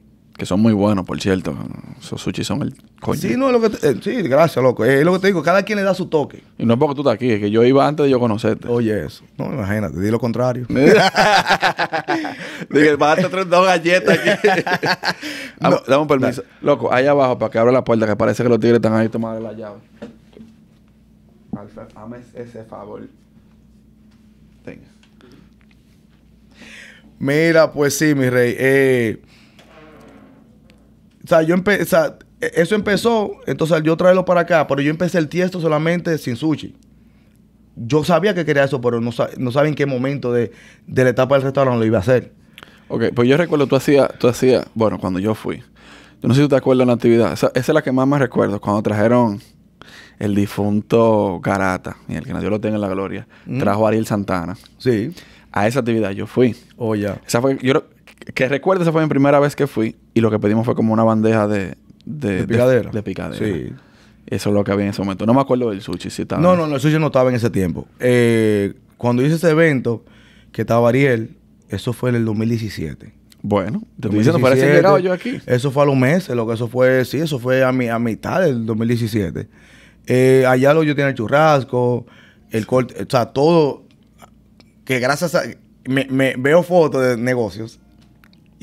que son muy buenos, por cierto. Esos sushi son el coño. Sí, no, es lo que eh, sí, gracias, loco. Es lo que te digo, cada quien le da su toque. Y no es porque tú estás aquí, es que yo iba antes de yo conocerte. Oye, eso. No, imagínate, di lo contrario. Dije, bájate tres dos galletas aquí. dame un permiso. Loco, ahí abajo, para que abra la puerta, que parece que los tigres están ahí tomando la llave. Alfa, hazme ese favor. Tenga. Mira, pues sí, mi rey. Eh, o sea, yo empecé, o sea, e-, eso empezó, entonces yo traerlo para acá, pero yo empecé el tiesto solamente sin sushi. Yo sabía que quería eso, pero no, sabía en qué momento de, la etapa del restaurante lo iba a hacer. Ok, pues yo recuerdo, tú hacías, tú hacías, bueno, cuando yo fui, yo no sé si tú te acuerdas de la actividad, esa, es la que más me recuerdo, cuando trajeron el difunto Garata, y el que nadie lo tenga en la gloria, mm. trajo a Ariel Santana. Sí. A esa actividad yo fui. Oh, ya. Esa fue, yo que recuerdo, esa fue mi primera vez que fui. Y lo que pedimos fue como una bandeja de... De, de picadera. De, picadera. Sí. Eso es lo que había en ese momento. No me acuerdo del sushi, si estaba. No, no, no, el sushi no estaba en ese tiempo. Eh, cuando hice ese evento, que estaba Ariel, eso fue en el 2017. Bueno, te parece que llegado yo aquí. Eso fue a los meses, lo que eso fue, sí, eso fue a, mitad del 2017. Eh, allá lo yo tenía el churrasco, el corte, o sea, todo. Que gracias a. me veo fotos de negocios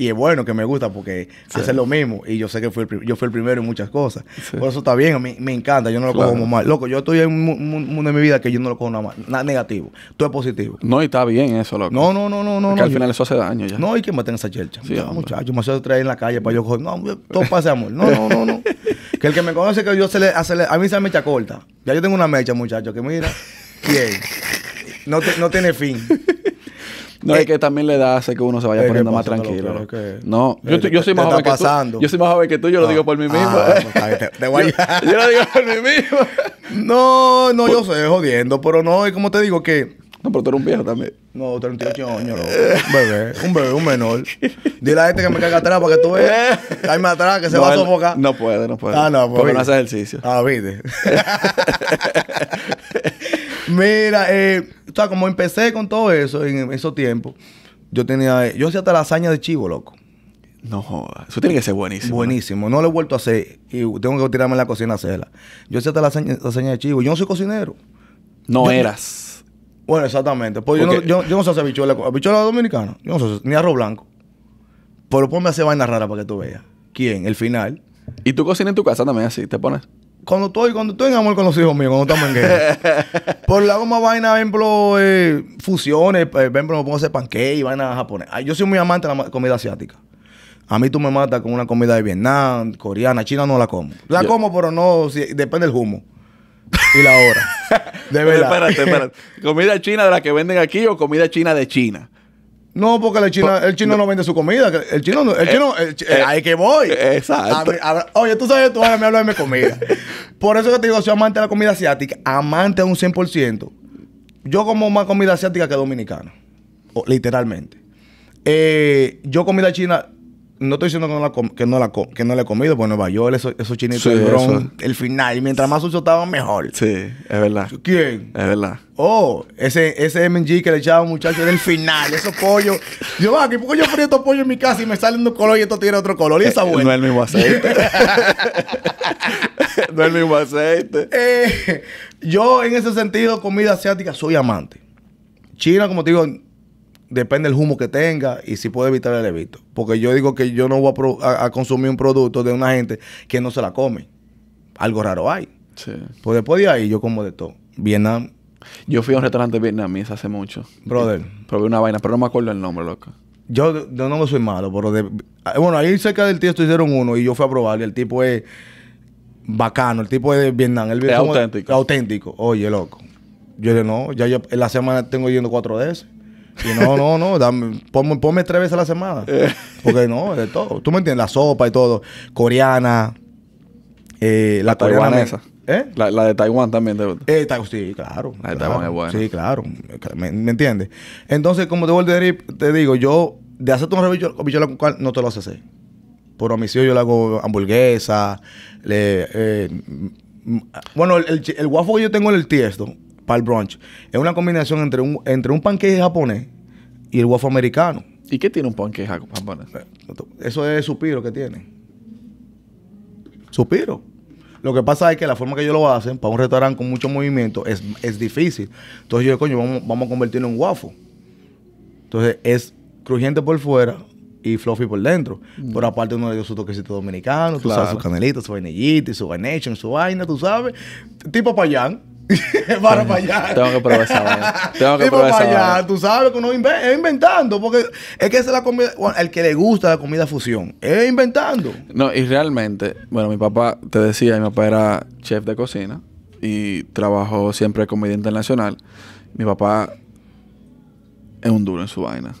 y es bueno que me gusta porque sí. hace lo mismo. Y yo sé que fui el, yo fui el primero en muchas cosas. Por eso está bien, a mí, me encanta. Yo no lo cojo como mal. Loco, yo estoy en un mundo de mi vida que yo no lo cojo nada, mal, nada negativo. Todo es positivo. No, y está bien eso, loco. No, no, no, no. no que al final eso hace daño ya. No, hay que matar esa chelcha. Sí, muchachos, me hace traer en la calle para yo coger. No, todo pasa amor. No, no, no, no. que el que me conoce, que yo se le, hace, A mí se me mecha corta. Ya yo tengo una mecha, muchacho. que mira. ¿Quién? No, te, no tiene fin. No, es eh, que también le da hace que uno se vaya poniendo más tranquilo. no, yo, soy más joven que Yo soy más joven que tú, yo lo ah, digo por mí mismo. yo, lo digo por mí mismo. no, no, yo sé, jodiendo, pero no, y como te digo que... No, pero tú eres un viejo también. No, 38 años, loco. Un bebé, un bebé, un menor. Dile a este que me caiga atrás para que tú veas. Caime atrás, que se va a sofocar. No puede, no puede. Ah, no, pues, Porque no hace ejercicio. Ah, viste. Mira, eh, como empecé con todo eso en esos tiempos, yo tenía, yo hacía hasta hazaña de chivo, loco. No jodas. Eso tiene que ser buenísimo. Buenísimo. No lo he vuelto a hacer. Y tengo que tirarme en la cocina a hacerla. Yo hacía hasta lasaña, de chivo. Yo no soy cocinero. No eras. Bueno, exactamente. Pues yo, no, yo, sé hacer habichuela. dominicana. Yo no sé ni arroz blanco. Pero ponme a hacer vaina rara para que tú veas. ¿Quién? El final. ¿Y tú cocinas en tu casa también así? ¿Te pones? cuando estoy, cuando estoy en amor con los hijos míos, cuando estamos en guerra. por la goma vaina, por ejemplo, eh, fusiones, por ejemplo, me pongo a hacer pancake y vaina japonesa. Yo soy muy amante de la comida asiática. A mí tú me matas con una comida de Vietnam, coreana, china no la como. La como, pero no, depende del humo. Y la hora. de verdad. espérate, espérate. ¿Comida china de la que venden aquí o comida china de China? No, porque el chino, pues, el chino no. vende su comida. El chino, el eh, chino, el eh, chino eh, ahí que voy. Exacto. oye, tú sabes, tú ahora me hablas de mi comida. Por eso que te digo, soy amante de la comida asiática, amante a un 100%. Yo como más comida asiática que dominicana, literalmente. Eh, yo comida china no estoy diciendo que no la, que no la que no he comido, porque Nueva York esos, chinitos de bronce el final, y mientras más sucio estaba, mejor. Sí, es verdad. ¿Quién? Es verdad. Oh, ese, ese MG que le echaba muchacho el final, esos pollos. Yo, va, ah, ¿por qué yo frío estos pollos en mi casa y me salen un color y esto tiene otro color? Y esa buena. Eh, no es el mismo aceite. no es el mismo aceite. Eh, yo, en ese sentido, comida asiática, soy amante. China, como te digo, depende del humo que tenga y si puede evitar el evito. Porque yo digo que yo no voy a, consumir un producto de una gente que no se la come. Algo raro hay. Sí. Pues después de ahí yo como de todo. Vietnam. Yo fui a un restaurante vietnamita hace mucho. Brother. Probé una vaina, pero no me acuerdo el nombre, loco. Yo no no soy malo, pero ah, bueno, ahí cerca del tiesto hicieron uno y yo fui a probarle. El tipo es bacano, el tipo es de Vietnam. El es auténtico. auténtico. Oye, loco. Yo le no, ya yo, en la semana tengo yendo cuatro de veces no, no, no, ponme, tres veces a la semana. Eh. Porque no, de todo. Tú me entiendes, la sopa y todo. Coreana. Eh, la, coreana. ¿Eh? La, de Taiwán también Eh, sí, claro. La de Taiwán es buena. Sí, claro. ¿Me, entiendes? Entonces, como te vuelvo a decir, te digo, yo de hacer tu habichuela con no te lo haces Por homicidio yo le hago hamburguesa, eh, bueno, el, el, que yo tengo en el tiesto, brunch. Es una combinación entre un, entre un pancake japonés y el waffle americano. ¿Y qué tiene un pancake japonés? Eh, eso es suspiro que tiene. Suspiro. Lo que pasa es que la forma que ellos lo hacen para un restaurante con mucho movimiento es, es difícil. Entonces yo, coño, vamos, a convertirlo en waffle. Entonces es crujiente por fuera, y fluffy por dentro. Mm. Pero aparte uno de ellos su toquecito dominicano, tú sabes, su canelita, su vainillita, su vaination, su vaina, tú sabes. Tipo payán. para allá. Tengo que probar esa vaina. Tengo que probar esa vaina Tú sabes que uno es inventando. Porque es que esa es la comida. Bueno, el que le gusta la comida fusión. Es inventando. No, y realmente, bueno, mi papá te decía, mi papá era chef de cocina y trabajó siempre comida internacional. Mi papá es un duro en su vaina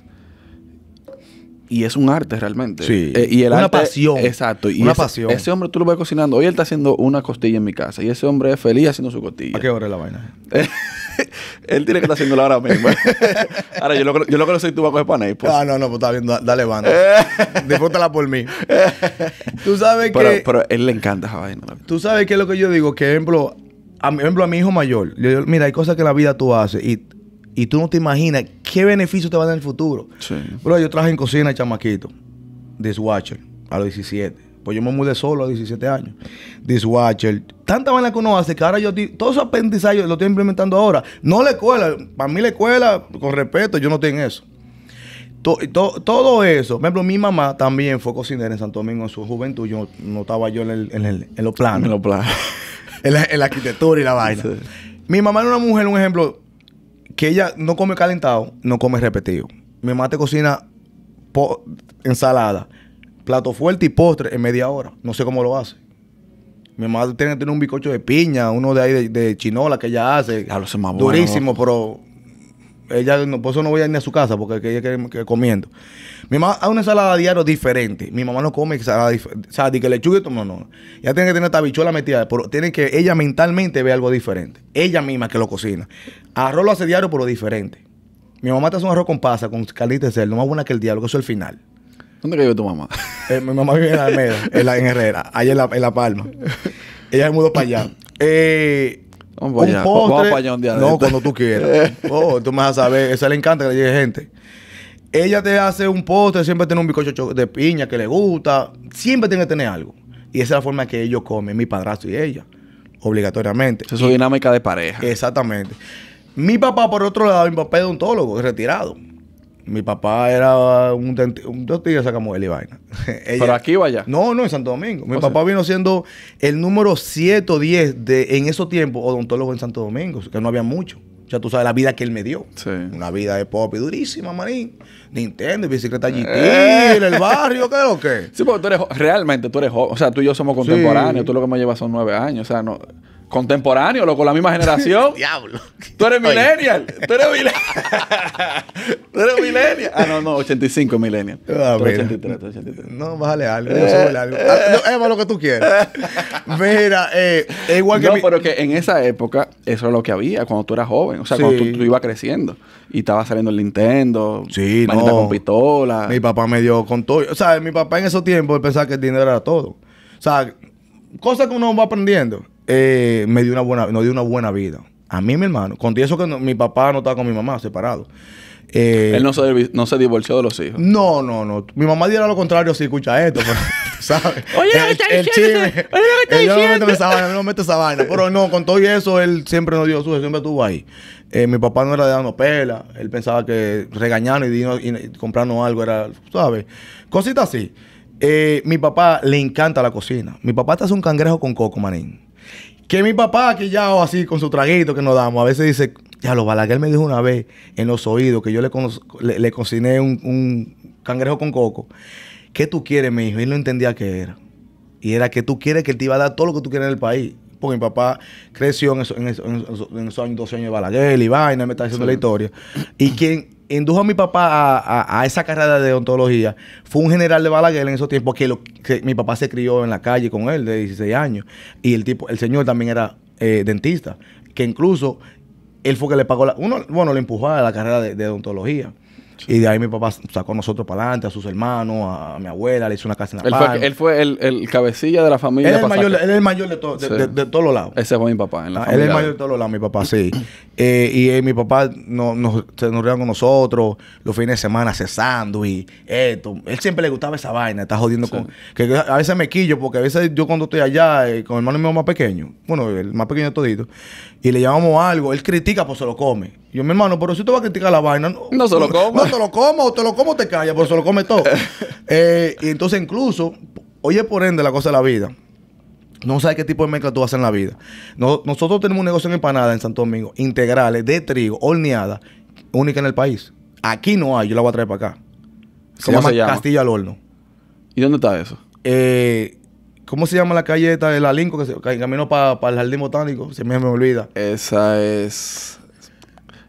y es un arte realmente. Sí. Eh, una pasión. Exacto. una ese, pasión. Ese hombre tú lo ves cocinando. Hoy él está haciendo una costilla en mi casa. Y ese hombre es feliz haciendo su costilla. ¿A qué hora es la vaina? él tiene que estar haciéndola ahora mismo. ahora, yo lo, yo lo y tú vas a coger pan pues. Ah, no, no, pues está bien, dale banda. Disfrútala por mí. tú sabes que. Pero él le encanta esa vaina. Tú sabes que es lo que yo digo, que ejemplo, a, ejemplo, a mi hijo mayor, yo, mira, hay cosas que la vida tú haces y y tú no te imaginas qué beneficio te va a dar en el futuro. Sí. yo traje en cocina, chamaquito. Dishwasher, a los 17. Pues yo me mudé solo a los 17 años. Dishwasher. Tanta vaina que uno hace que ahora yo... Todos esos aprendizajes lo estoy implementando ahora. No la escuela. Para mí la escuela, con respeto, yo no tengo eso. todo eso. Por ejemplo, mi mamá también fue cocinera en Santo Domingo en su juventud. Yo no estaba yo en, los planos. En los planos. en, la, arquitectura y la vaina. Mi mamá era una mujer, un ejemplo, que ella no come calentado, no come repetido. Mi mamá te cocina ensalada, plato fuerte y postre en media hora. No sé cómo lo hace. Mi mamá tiene, tener un bizcocho de piña, uno de ahí de, chinola que ella hace. A Durísimo, pero ella, por eso no voy a ir ni a su casa, porque ella quiere que comiendo. Mi mamá hace una ensalada diario diferente. Mi mamá no come ensalada diferente. O sea, de que lechuga y no, no. Ella tiene que tener esta bichuela metida, tiene que, ella mentalmente ve algo diferente. Ella misma que lo cocina. Arroz lo hace diario, pero diferente. Mi mamá te hace un arroz con pasa, con carnita de No más buena que el diablo, que eso es el final. ¿Dónde vive tu mamá? Eh, mi mamá vive en Almeda, en, Herrera, Ahí en la, en la Palma. Ella se mudó para allá. Eh, un postre. no, cuando tú quieras. oh, tú me vas a saber. Eso le encanta que le llegue gente. Ella te hace un postre, siempre tiene un bizcocho de piña que le gusta. Siempre tiene que tener algo. Y esa es la forma que ellos comen, mi padrastro y ella. Obligatoriamente. Esa es su dinámica de pareja. Exactamente. Mi papá, por otro lado, mi papá es odontólogo, es retirado mi papá era un, un dos tíos sacamos él y vaina. ¿Pero aquí o allá? No, no, en Santo Domingo. Mi oh, papá vino siendo el número 7 o 10 de, en esos tiempos odontólogo en Santo Domingo, que no había mucho. O sea, tú sabes la vida que él me dio. Sí. Una vida de pop y durísima, marín. Nintendo, bicicleta eh. GT, el barrio, ¿qué es lo que? Sí, porque tú eres realmente tú eres joven. O sea, tú y yo somos contemporáneos. Tú lo que me llevas son nueve años. O sea, no. Contemporáneo, con la misma generación. Diablo. Tú eres millennial. Tú eres millennial. tú eres millennial. Ah, no, no, 85 millennial. Ah, tú 83, 83. No, bájale algo. yo algo. Ah, lo que tú quieras. Mira, eh, es igual que. No, pero que en esa época, eso es lo que había cuando tú eras joven. O sea, cuando tú, ibas creciendo y estaba saliendo el Nintendo. Sí, no. con pistola. Mi papá me dio con todo. O sea, mi papá en esos tiempos pensaba que el dinero era todo. O sea, cosas que uno va aprendiendo. Eh, me dio una buena, nos dio una buena vida. A mí, mi hermano. conté eso que mi papá no estaba con mi mamá, separado. Eh, él no se, no se divorció de los hijos. No, no, no. Mi mamá dirá lo contrario si escucha esto, pero, ¿sabes? Oye, el, está diciendo, está diciendo. no mete esa vaina, no esa vaina. Pero no, con todo eso, él siempre nos dio suyo, siempre estuvo ahí. Eh, mi papá no era de dando pela. Él pensaba que Regañando y, Comprando algo era, ¿sabes? Cositas así. mi papá le encanta la cocina. Mi papá está hace un cangrejo con coco, manín. Que mi papá, que ya oh, así con su traguito que nos damos, a veces dice, ya lo Balaguer me dijo una vez en los oídos que yo le, le, cociné un, cangrejo con coco. ¿Qué tú quieres, mi hijo? Y no entendía qué era. Y era que tú quieres que él te iba a dar todo lo que tú quieres en el país. Porque mi papá creció en, esos años, 12 años de Balaguer y vaina, me está diciendo la historia. Y quien indujo a mi papá a, esa carrera de odontología fue un general de Balaguer en esos tiempos que, mi papá se crió en la calle con él de 16 años y el tipo el señor también era eh, dentista que incluso él fue que le pagó la uno bueno le empujó a la carrera de, de odontología y de ahí mi papá sacó a nosotros para adelante, a sus hermanos, a, mi abuela, le hizo una casa en la él él fue el, cabecilla de la familia. Él es el mayor, él es el mayor de, de, todos los lados. Ese fue mi papá. En la ah, él es el mayor de todos los lados, mi papá, sí. Eh, y eh, mi papá no, nos, se con nosotros los fines de semana cesando y esto. Él siempre le gustaba esa vaina, está jodiendo con. Que a veces me quillo, porque a veces yo cuando estoy allá, eh, con el hermano mío más pequeño, bueno, el más pequeño todito, y le llamamos algo, él critica, pues se lo come yo, mi hermano, pero si tú vas a criticar la vaina. No, no se lo como. No te lo como, te lo como, te calla, pero se lo come todo. Eh, y entonces, incluso, oye, por ende, la cosa de la vida. No sabes qué tipo de mezcla tú vas a hacer en la vida. No, nosotros tenemos un negocio en empanada en Santo Domingo, integrales, de trigo, horneada, única en el país. Aquí no hay, yo la voy a traer para acá. Se llama se llama? Castillo al horno. ¿Y dónde está eso? Eh, ¿Cómo se llama la calle esta de la que se camino para el jardín botánico? Se me, me olvida. Esa es.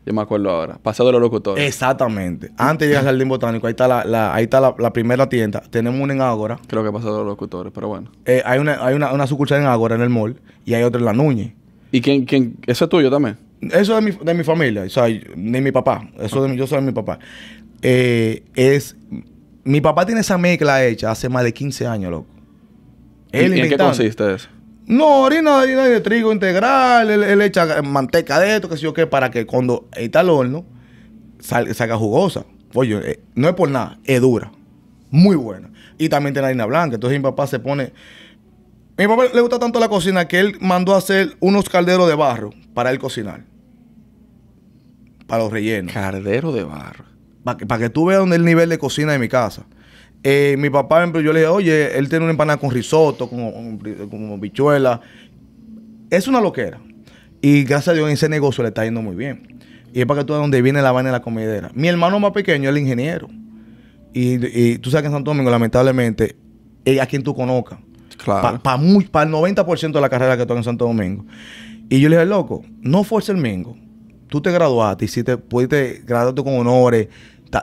Yo me acuerdo ahora. pasado de los locutores. Exactamente. Antes de llegar al Jardín Botánico, ahí está la, está la, primera tienda. Tenemos una en Ágora. Creo que pasado de los locutores, pero bueno. Eh, hay una, hay una, una sucursal en Ágora, en el mall, y hay otra en La Núñez. ¿Y quién, quién? ¿Eso es tuyo también? Eso es de mi, familia, o sea, de mi papá. Eso de yo soy de mi papá. Eh, es... Mi papá tiene esa mezcla hecha hace más de 15 años, loco. en qué consiste eso? No, harina, de trigo integral, él, echa manteca de esto, que sé yo qué, para que cuando está al horno salga jugosa. Oye, eh, no es por nada, es dura. Muy buena. Y también tiene harina blanca. Entonces mi papá se pone... Mi papá le gusta tanto la cocina que él mandó a hacer unos calderos de barro para él cocinar. Para los rellenos. Caldero de barro. Para que, tú veas donde el nivel de cocina de mi casa. Eh, mi papá, yo le dije, oye, él tiene una empanada con risotto, con, bichuela. Es una loquera. Y gracias a Dios en ese negocio le está yendo muy bien. Y es para que tú de donde viene la vaina de la comedera. Mi hermano más pequeño es el ingeniero. Y, tú sabes que en Santo Domingo, lamentablemente, es eh, a quien tú conozcas. Claro. Para el 90% de la carrera que tú en Santo Domingo. Y yo le dije, loco, no fuerza el mingo. Tú te graduaste, hiciste, pudiste graduarte con honores,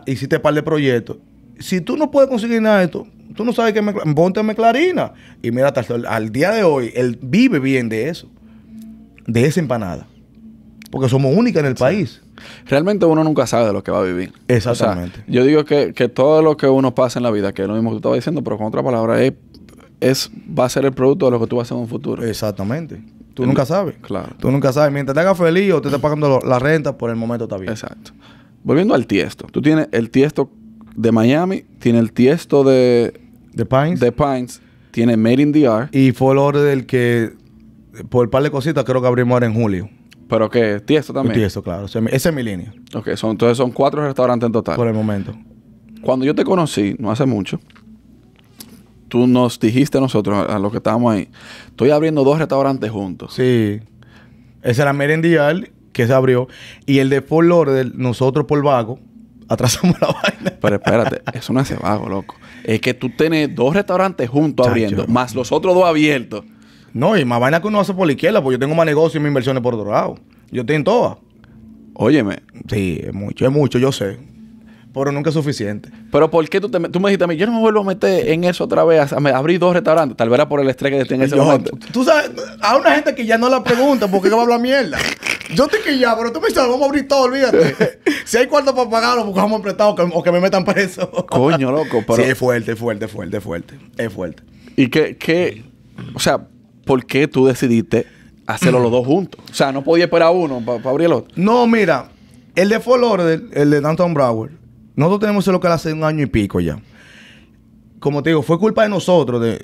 hiciste un par de proyectos si tú no puedes conseguir nada de esto, tú no sabes que me, ponte clarina Y mira, al día de hoy, él vive bien de eso, de esa empanada. Porque somos únicas en el país. Realmente uno nunca sabe de lo que va a vivir. Exactamente. yo digo que, que, todo lo que uno pasa en la vida, que es lo mismo que tú estabas diciendo, pero con otra palabra, es, va a ser el producto de lo que tú vas a hacer en un futuro. Exactamente. Tú nunca sabes. Claro. Tú nunca sabes. Mientras te hagas feliz o te estés pagando la renta, por el momento está bien. Exacto. Volviendo al tiesto. Tú tienes el tiesto de Miami, tiene el tiesto de De Pines. De Pines, tiene Made in DR. Y fue del que, por un par de cositas, creo que abrimos ahora en julio. Pero que tiesto también. tiesto, claro. ese es mi línea. Ok, son, entonces son cuatro restaurantes en total. Por el momento. Cuando yo te conocí, no hace mucho, tú nos dijiste a nosotros, a, los que estábamos ahí, estoy abriendo dos restaurantes juntos. Sí. Ese era Merendial, que se abrió. Y el de Fort Order... nosotros por Vago, atrasamos la vaina. Pero espérate, eso no es vago, loco. Es que tú tienes dos restaurantes juntos abriendo, más los otros dos abiertos. No, y más vaina que uno hace por la izquierda, porque yo tengo más negocios y mis inversiones por otro lado. Yo tengo todas. Óyeme. Sí, es mucho, es mucho, yo sé. Pero nunca es suficiente. Pero ¿por qué tú, tú me dijiste a mí, yo no me vuelvo a meter en eso otra vez, abrir dos restaurantes? Tal vez era por el estrés que tenía en ese momento. Tú sabes, a una gente que ya no la pregunta, ¿por qué va a hablar mierda? Yo te ya, pero tú me dices, vamos a abrir todo, olvídate. si hay cuarto para pagarlo, buscamos a que, o que me metan preso. Coño, loco. Pero... Sí, es fuerte, es fuerte, fuerte, fuerte. Es fuerte. ¿Y qué, qué? O sea, ¿por qué tú decidiste hacerlo los dos juntos? O sea, no podía esperar uno para abrir el otro. No, mira. El de Fall Order, el de Danton Brower, nosotros tenemos el local hace un año y pico ya. Como te digo, fue culpa de nosotros, de,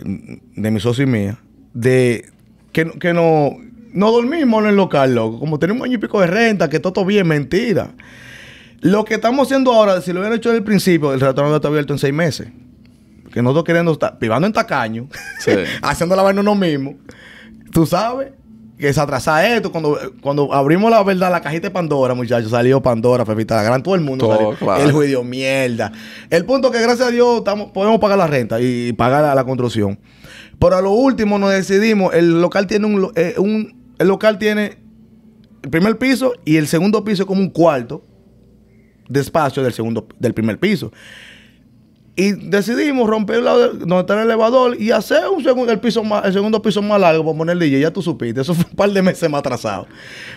de mi socio y mía, de que, que no no dormimos en el local, loco. Como tenemos un año y pico de renta, que todo bien, mentira. Lo que estamos haciendo ahora, si lo hubieran hecho desde el principio, el restaurante está abierto en seis meses. Que nosotros queriendo estar pivando en tacaño, haciendo la vaina uno mismo. Tú sabes que se atrasa esto. Cuando, cuando abrimos la verdad, la cajita de Pandora, muchachos, salió Pandora, fue gran, todo el mundo todo, El juicio, mierda. El punto que gracias a Dios podemos pagar la renta y pagar la, construcción. Pero a lo último nos decidimos, el local tiene un eh, el local tiene el primer piso y el segundo piso como un cuarto de espacio del, segundo, del primer piso. Y decidimos romper el lado donde está el elevador y hacer un segundo, el, piso más, el segundo piso más largo para poner el DJ. Ya tú supiste, eso fue un par de meses más atrasado.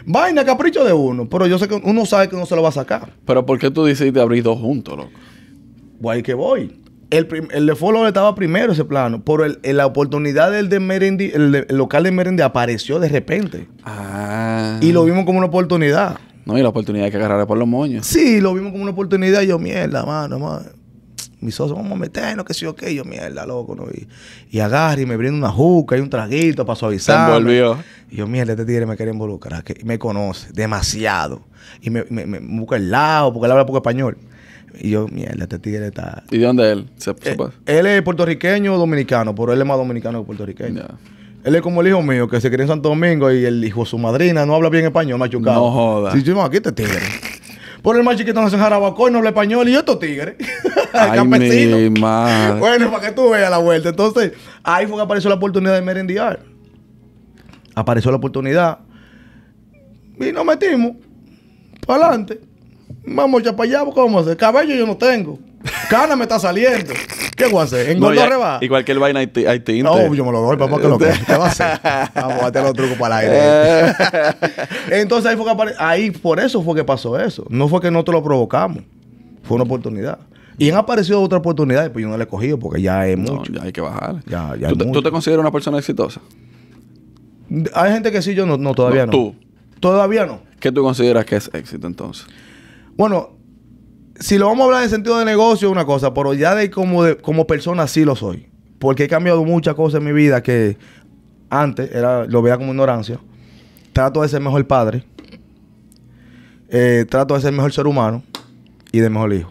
Vaina, capricho de uno, pero yo sé que uno sabe que no se lo va a sacar. Pero ¿por qué tú decidiste abrir dos juntos, loco? Pues que voy. El, el de Follower estaba primero ese plano, pero el, la oportunidad del de Merendi, el, local de Merendi apareció de repente. Ah. Y lo vimos como una oportunidad. No, y la oportunidad hay que agarrar por los moños. Sí, lo vimos como una oportunidad. yo, mierda, mano, mano. Mis socio, vamos a meternos, que sí o qué. Yo, mierda, loco, ¿no? Y, y agarra y me brinda una juca y un traguito para suavizar. Se envolvió. yo, mierda, este tigre me quiere involucrar, que me conoce demasiado. Y me, me, me busca el lado, porque él habla poco español. Y yo, mierda, este tigre está. ¿Y de dónde él? Eh, él es puertorriqueño o dominicano, pero él es más dominicano que puertorriqueño. Él es como el hijo mío que se crió en Santo Domingo y el hijo de su madrina no habla bien español, machucado. No jodas... Si sí, aquí este tigre. Por el más chiquito no se Jarabacoa y no habla español y yo estos tigre Ay, mi Bueno, para que tú veas la vuelta. Entonces, ahí fue que apareció la oportunidad de merendiar. Apareció la oportunidad y nos metimos para adelante. Vamos ya para allá, ¿cómo vamos hacer? Cabello yo no tengo. Cana me está saliendo. ¿Qué voy a hacer? ¿En no, reba? Y cualquier vaina hay, hay No, yo me lo doy, para que lo que. ¿Qué va a hacer? Vamos a tener los trucos para el aire. Entonces ahí fue que apareció Ahí por eso fue que pasó eso. No fue que nosotros lo provocamos. Fue una oportunidad. Y han aparecido otras oportunidades, pues yo no las he cogido porque ya es mucho. ya hay que bajar. Ya, ya ¿Tú, te, consideras una persona exitosa? Hay gente que sí, yo no, no todavía no. no. ¿Tú? Todavía no. ¿Qué tú consideras que es éxito entonces? Bueno, si lo vamos a hablar en sentido de negocio, una cosa, pero ya de como, de, como persona sí lo soy. Porque he cambiado muchas cosas en mi vida que antes era, lo veía como ignorancia. Trato de ser mejor padre. Eh, trato de ser mejor ser humano y de mejor hijo.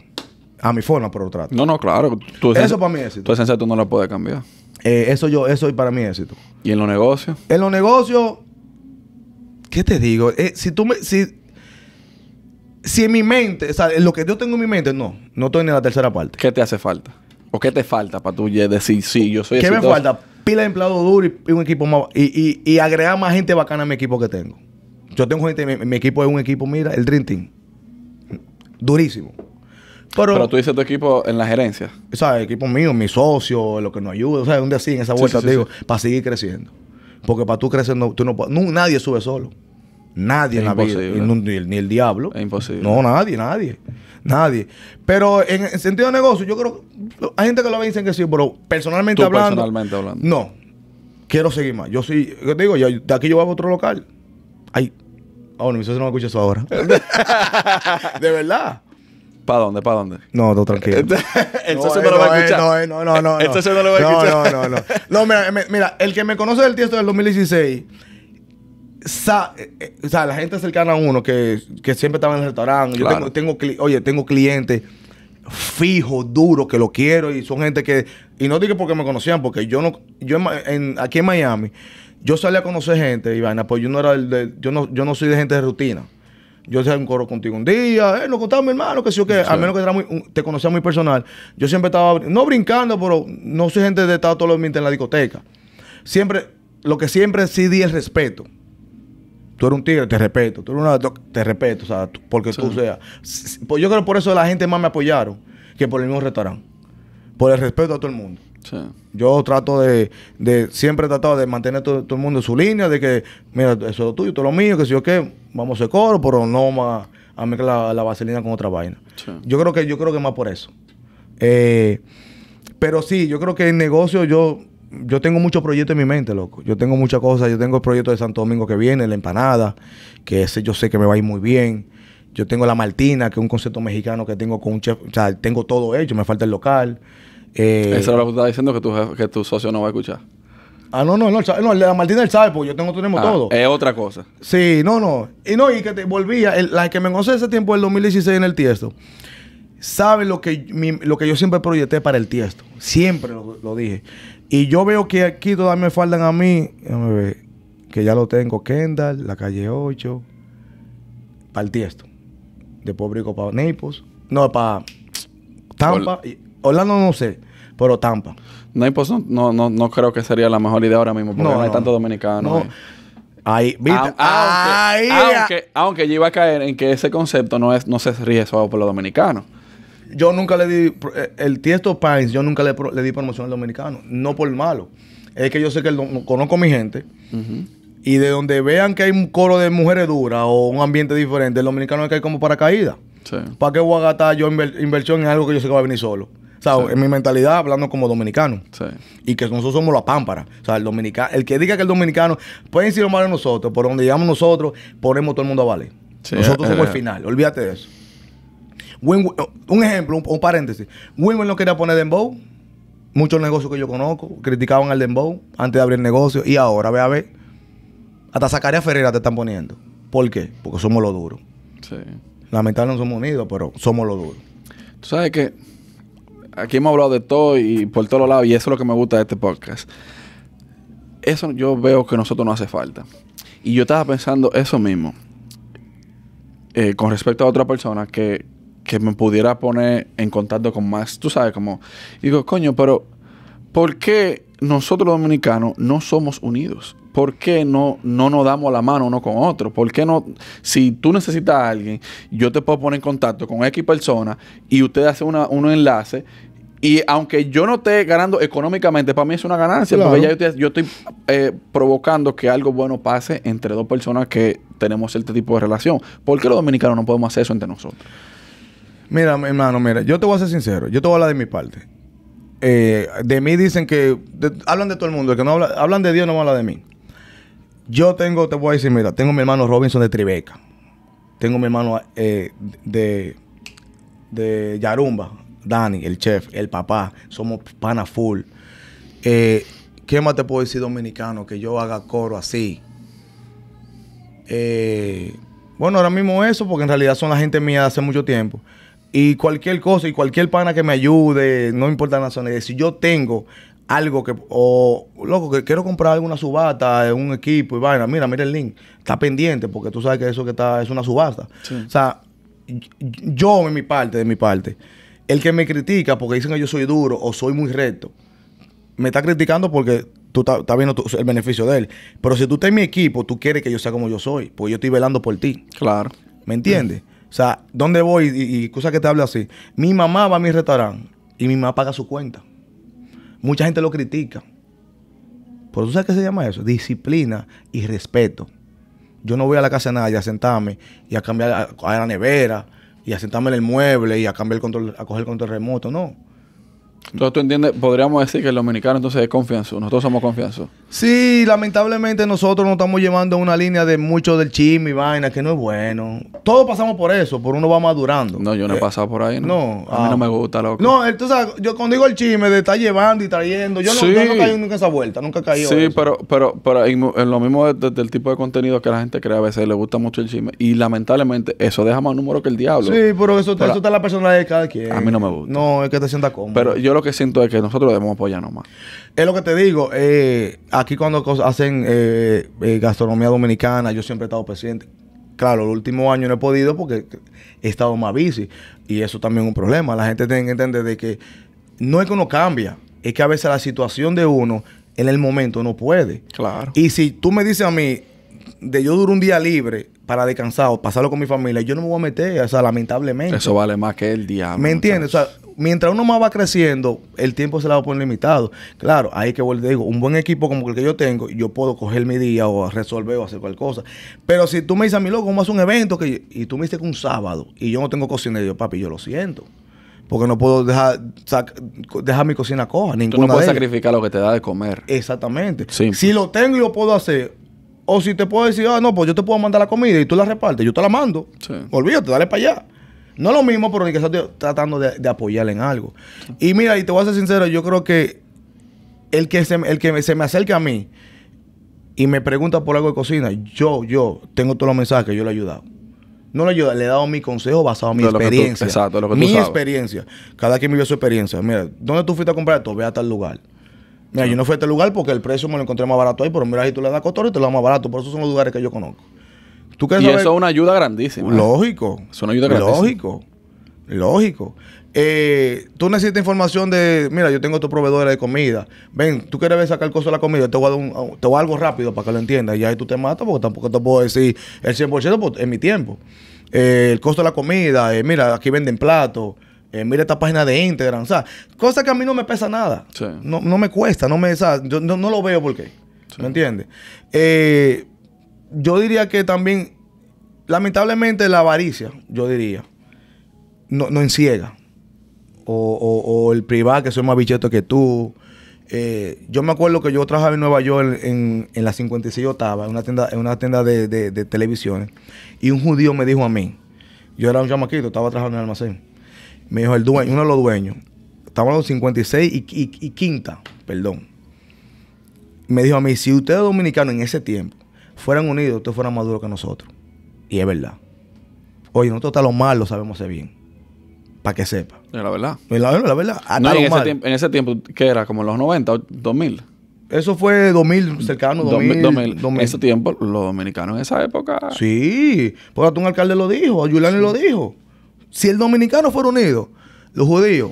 A mi forma, pero trato. No, no, claro. eso para mí es éxito. Tu esencia tú no lo puedes cambiar. Eh, eso yo, eso para mí éxito. ¿Y en los negocios? En los negocios, ¿qué te digo? Eh, si tú me, si si en mi mente, o sea, lo que yo tengo en mi mente, no, no estoy en la tercera parte. ¿Qué te hace falta? ¿O qué te falta para tú decir, sí, yo soy ¿Qué me falta? Pila de empleado duro y, un equipo más. Y, y, y, agregar más gente bacana a mi equipo que tengo. Yo tengo gente, mi, equipo es un equipo, mira, el Dream Team. Durísimo. Pero, Pero, tú dices tu equipo en la gerencia. O sea, el equipo mío, mi socio, lo que nos ayuda, o sea, un día así en esa vuelta, digo, para seguir creciendo. Porque para tú crecer, tú no, no, nadie sube solo. Nadie en la vida. Ni, el, diablo. Es imposible. No, nadie, nadie. Nadie. Pero en el sentido de negocio, yo creo que hay gente que lo ve y dicen que sí, pero personalmente Tú hablando. Personalmente hablando. No. Quiero seguir más. Yo sí, yo te digo, de aquí yo voy a otro local. Ay. Ah, bueno, mi socio no me escucha eso ahora. de verdad. ¿Para dónde? ¿Para dónde? No, no, tranquilo. el socio no, eh, no, eh, eh, no, lo va a escuchar. No, no, no, no. El socio no lo va a escuchar. No, no, no, no. no mira, mira, el que me conoce del tiesto del 2016 eh, eh, o sea, la gente cercana a uno que, siempre estaba en el restaurante. Yo tengo, oye, tengo clientes fijos, duros, que lo quiero y son gente que. Y no digo porque me conocían, porque yo no. yo Aquí en Miami, yo salí a conocer gente, Ivana, pues yo no era el de, yo no, yo no soy de gente de rutina. Yo hacía un coro contigo un día, eh, nos contaba mi hermano, que sí o que, al menos que te conocía muy personal. Yo siempre estaba, no brincando, pero no soy gente de estar todos los días en la discoteca. Siempre, lo que siempre sí di el respeto tú eres un tigre, te respeto. Tú eres una, te respeto, o sea, porque tú seas. Pues yo creo por eso la gente más me apoyaron que por el mismo restaurante. Por el respeto a todo el mundo. Sí. Yo trato de, siempre he tratado de mantener todo, todo, el mundo en su línea, de que, mira, eso es lo tuyo, todo lo mío, que si yo qué, vamos a coro, pero no más a mezclar la, vaselina con otra vaina. Yo creo que, yo creo que más por eso. Eh, pero sí, yo creo que el negocio yo yo tengo muchos proyectos en mi mente, loco. Yo tengo muchas cosas. Yo tengo el proyecto de Santo Domingo que viene, la empanada, que ese yo sé que me va a ir muy bien. Yo tengo la Martina, que es un concepto mexicano que tengo con un chef. O sea, tengo todo hecho, me falta el local. Eh, Eso es lo que tú estás diciendo que tu, socio no va a escuchar. Ah, no, no, no, no la Martina él sabe, pues yo tengo, tenemos ah, todo. Es otra cosa. Sí, no, no. Y no, y que te volvía, la que me conoce ese tiempo el 2016 en el tiesto, sabe lo que, lo que yo siempre proyecté para el tiesto. Siempre lo dije. Y yo veo que aquí todavía me faltan a mí, que ya lo tengo, Kendall, la calle 8, para el tiesto. De público para Naples. No, para Tampa. Orlando no sé, pero Tampa. Naples no, no, no creo que sería la mejor idea ahora mismo, porque no, hay tanto dominicanos. aunque, yo iba a caer en que ese concepto no, es, no se rige solo por los dominicanos. Yo nunca le di, el Tiesto Pines, yo nunca le, di promoción al dominicano, no por malo. Es que yo sé que conozco a mi gente y de donde vean que hay un coro de mujeres duras o un ambiente diferente, el dominicano es que hay como paracaídas. ¿Para qué voy a gastar yo inversión en algo que yo sé que va a venir solo? O sea, en mi mentalidad hablando como dominicano. Sí. Y que nosotros somos la pámpara. O sea, el dominicano, el que diga que el dominicano, pueden lo malo a nosotros, por donde llegamos nosotros, ponemos todo el mundo a valer. nosotros eh, somos el eh, final, olvídate de eso un ejemplo, un, paréntesis. Winwin no quería poner Dembow. Muchos negocios que yo conozco criticaban al Dembow antes de abrir el negocio. Y ahora, ve a ver. Hasta Zacarías Ferreira te están poniendo. ¿Por qué? Porque somos lo duro. Sí. Lamentablemente no somos unidos, pero somos lo duro. Tú sabes que aquí hemos hablado de todo y por todos lados, y eso es lo que me gusta de este podcast. Eso yo veo que nosotros no hace falta. Y yo estaba pensando eso mismo eh, con respecto a otra persona que que me pudiera poner en contacto con más, tú sabes, como, digo, coño, pero ¿por qué nosotros los dominicanos no somos unidos? ¿Por qué no, no nos damos la mano uno con otro? ¿Por qué no? Si tú necesitas a alguien, yo te puedo poner en contacto con X persona y usted hace un enlace y aunque yo no esté ganando económicamente, para mí es una ganancia, porque ya yo estoy, estoy eh, provocando que algo bueno pase entre dos personas que tenemos este tipo de relación. ¿Por qué los dominicanos no podemos hacer eso entre nosotros? Mira, hermano, mira, yo te voy a ser sincero, yo te voy a hablar de mi parte. Eh, de mí dicen que hablan de todo el mundo, que no hablan de Dios no habla de mí. Yo tengo, te voy a decir, mira, tengo mi hermano Robinson de Tribeca, tengo mi hermano eh, de, de Yarumba, Dani, el chef, el papá, somos pana full. Eh, ¿Qué más te puedo decir dominicano que yo haga coro así? bueno, ahora mismo eso, porque en realidad son la gente mía hace mucho tiempo. Y cualquier cosa y cualquier pana que me ayude, no importa la nacionalidad, si yo tengo algo que, o loco, que quiero comprar alguna subasta, un equipo y vaina, mira, mira el link, está pendiente, porque tú sabes que eso que está es una subasta. O sea, yo en mi parte, de mi parte, el que me critica porque dicen que yo soy duro o soy muy recto, me está criticando porque tú estás viendo el beneficio de él. Pero si tú estás en mi equipo, tú quieres que yo sea como yo soy, porque yo estoy velando por ti. Claro. ¿Me entiendes? O sea, ¿dónde voy? Y, cosa que te hablo así. Mi mamá va a mi restaurante y mi mamá paga su cuenta. Mucha gente lo critica. Pero tú sabes qué se llama eso? Disciplina y respeto. Yo no voy a la casa de nadie a sentarme y a cambiar a la nevera y a sentarme en el mueble y a cambiar el control, a coger el control remoto. No. Entonces tú entiendes, podríamos decir que el dominicano entonces es confianza Nosotros somos confianza Sí, lamentablemente nosotros nos estamos llevando una línea de mucho del chisme y vaina que no es bueno. Todos pasamos por eso, por uno va madurando. No, yo no he eh, pasado por ahí. No, a mí no ah. me gusta, loco. No, entonces eh, yo cuando digo el chisme de estar llevando y trayendo, yo, no, he caído nunca esa vuelta, nunca caído Sí, pero, pero, pero en lo mismo del tipo de contenido que la gente crea, a veces le gusta mucho el chisme y lamentablemente eso deja más número que el diablo. Sí, pero eso, eso está en la personalidad de cada quien. A mí no me gusta. No, es que te sienta cómodo. Pero lo que siento es que nosotros debemos apoyarnos más. Es lo que te digo. Eh, aquí cuando hacen eh, eh, gastronomía dominicana, yo siempre he estado presente. Claro, el último año no he podido porque he estado más bici. Y eso también es un problema. La gente tiene que entender de que no es que uno cambia. Es que a veces la situación de uno en el momento no puede. Claro. Y si tú me dices a mí, de yo duro un día libre para descansar o pasarlo con mi familia, yo no me voy a meter, o sea, lamentablemente. Eso vale más que el día. ¿Me entiendes? O sea, mientras uno más va creciendo, el tiempo se la va a poner limitado. Claro, hay que volver. digo, un buen equipo como el que yo tengo, yo puedo coger mi día o resolver o hacer cualquier cosa. Pero si tú me dices a mi loco, ¿cómo hace un evento? Que y tú me dices que un sábado y yo no tengo cocina, yo, papi, yo lo siento. Porque no puedo dejar, dejar mi cocina coja. tú no puedes sacrificar lo que te da de comer. Exactamente. Si lo tengo y lo puedo hacer, o si te puedo decir, ah, no, pues yo te puedo mandar la comida y tú la repartes, yo te la mando. Olvídate, dale para allá. No lo mismo, pero ni que esté tratando de, apoyarle en algo. Y mira, y te voy a ser sincero, yo creo que el que se, el que se me acerca a mí y me pregunta por algo de cocina, yo, yo tengo todos los mensajes que yo le he ayudado. No le he ayudado, le he dado mi consejo basado en mi experiencia. mi experiencia. Cada quien vive su experiencia. Mira, ¿dónde tú fuiste a comprar esto? Ve a tal lugar. Mira, yo ah. no fui a este lugar porque el precio me lo encontré más barato ahí, pero mira, si tú le das costores y te lo das más barato. Por eso son los lugares que yo conozco y eso es una ayuda grandísima. Lógico. Es una ayuda grandísima. Lógico. Lógico. Eh, tú necesitas información de, mira, yo tengo tu proveedor de comida. Ven, tú quieres ver sacar costo de la comida, te voy, a dar algo rápido para que lo entiendas. Y ahí tú te matas porque tampoco te puedo decir el 100% en mi tiempo. Eh, el costo de la comida, eh, mira, aquí venden platos. mira esta página de Instagram, o sea, cosa que a mí no me pesa nada. No, me cuesta, no me, yo no, lo veo porque, qué ¿me entiendes? Eh, yo diría que también, lamentablemente, la avaricia, yo diría, no, no enciega. O, el privado, que soy más bicheto que tú. Eh, yo me acuerdo que yo trabajaba en Nueva York en, la 56 Octava, en una tienda, en una tienda de, de, televisiones, y un judío me dijo a mí, yo era un chamaquito, estaba trabajando en el almacén, me dijo el dueño, uno de los dueños, estaba en los 56 y quinta, perdón, me dijo a mí, si usted es dominicano en ese tiempo, fueran unidos, ustedes fueran más duros que nosotros. Y es verdad. Oye, nosotros está lo mal lo sabemos hacer bien. Para que sepa. Es la verdad. Es la, verdad. en, ese Tiempo, en ¿qué era? ¿Como los 90 2000? Eso fue 2000, cercano, 2000, 2000. En ese tiempo, los dominicanos en esa época. Sí, porque un alcalde lo dijo, Julián lo dijo. Si el dominicano fuera unido, los judíos,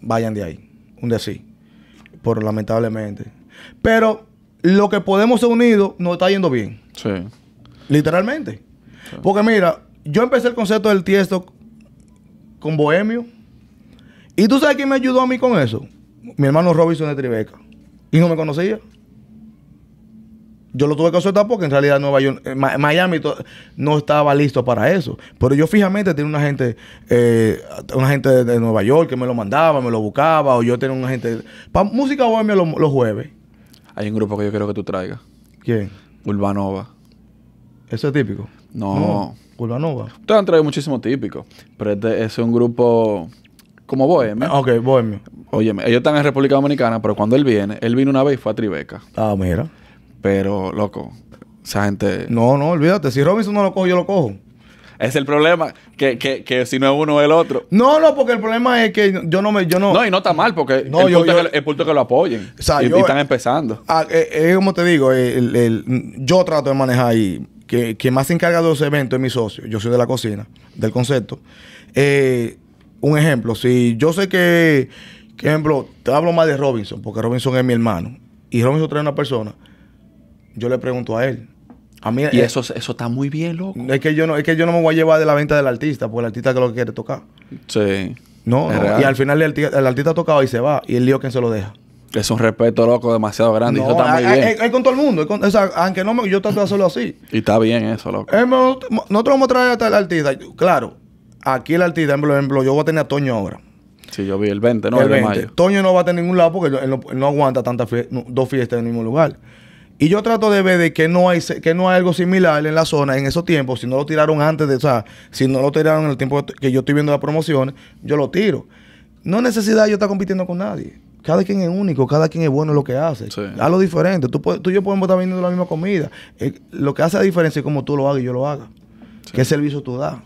vayan de ahí, un de sí, por lamentablemente. Pero lo que podemos ser unidos nos está yendo bien. Sí. Literalmente. Porque mira, yo empecé el concepto del tiesto con Bohemio. ¿Y tú sabes quién me ayudó a mí con eso? Mi hermano Robinson de Tribeca. Y no me conocía. Yo lo tuve que soltar porque en realidad Nueva York, eh, Miami no estaba listo para eso. Pero yo fijamente tenía una gente, eh, una gente de, Nueva York que me lo mandaba, me lo buscaba, o yo tenía una gente. música bohemia los jueves. Hay un grupo que yo quiero que tú traigas. ¿Quién? Urbanova. ¿Eso es típico? No. Urbanova. Ustedes han traído muchísimo típico. Pero este es un grupo como bohemio. Ah, ok, bohemio. Óyeme, ellos están en República Dominicana, pero cuando él viene, él vino una vez y fue a Tribeca. Ah, mira. Pero, loco, esa gente. No, no, olvídate. Si Robinson no lo cojo, yo lo cojo. Es el problema que, si no es uno es el otro. No, no, porque el problema es que yo no me. Yo no, no, y no está mal, porque el, punto es que, punto que lo apoyen. y, están empezando. Ah, eh, eh, como te digo, eh, el, yo trato de manejar y Que, quien más se encarga de ese evento es mi socio. Yo soy de la cocina, del concepto. un ejemplo, si yo sé que, ejemplo, te hablo más de Robinson, porque Robinson es mi hermano, y Robinson trae una persona, yo le pregunto a él, a y eso, eso está muy bien, loco. Es que, yo no, es que yo no me voy a llevar de la venta del artista, porque el artista es lo que quiere tocar. Sí. No, y al final el, artista ha tocado y se va, y el lío quien se lo deja. Es un respeto, loco, demasiado grande. y Es con todo el mundo. o sea, aunque no yo trato de hacerlo así. Y está bien eso, loco. Eh, nosotros vamos a traer hasta el artista. Claro, aquí el artista, por ejemplo, yo voy a tener a Toño ahora. Sí, yo vi el 20, ¿no? El, 20. Toño no va a tener ningún lado porque él no, aguanta tantas dos fiestas en el mismo lugar. Y yo trato de ver de que no hay que no algo similar en la zona en esos tiempos. Si no lo tiraron antes de, o sea, si no lo tiraron en el tiempo que yo estoy viendo las promociones, yo lo tiro. No necesidad yo estar compitiendo con nadie. Cada quien es único, cada quien es bueno en lo que hace. Sí. lo diferente. Tú, y yo podemos estar vendiendo la misma comida. Eh, lo que hace la diferencia es cómo tú lo hagas y yo lo haga. ¿Qué servicio tú das?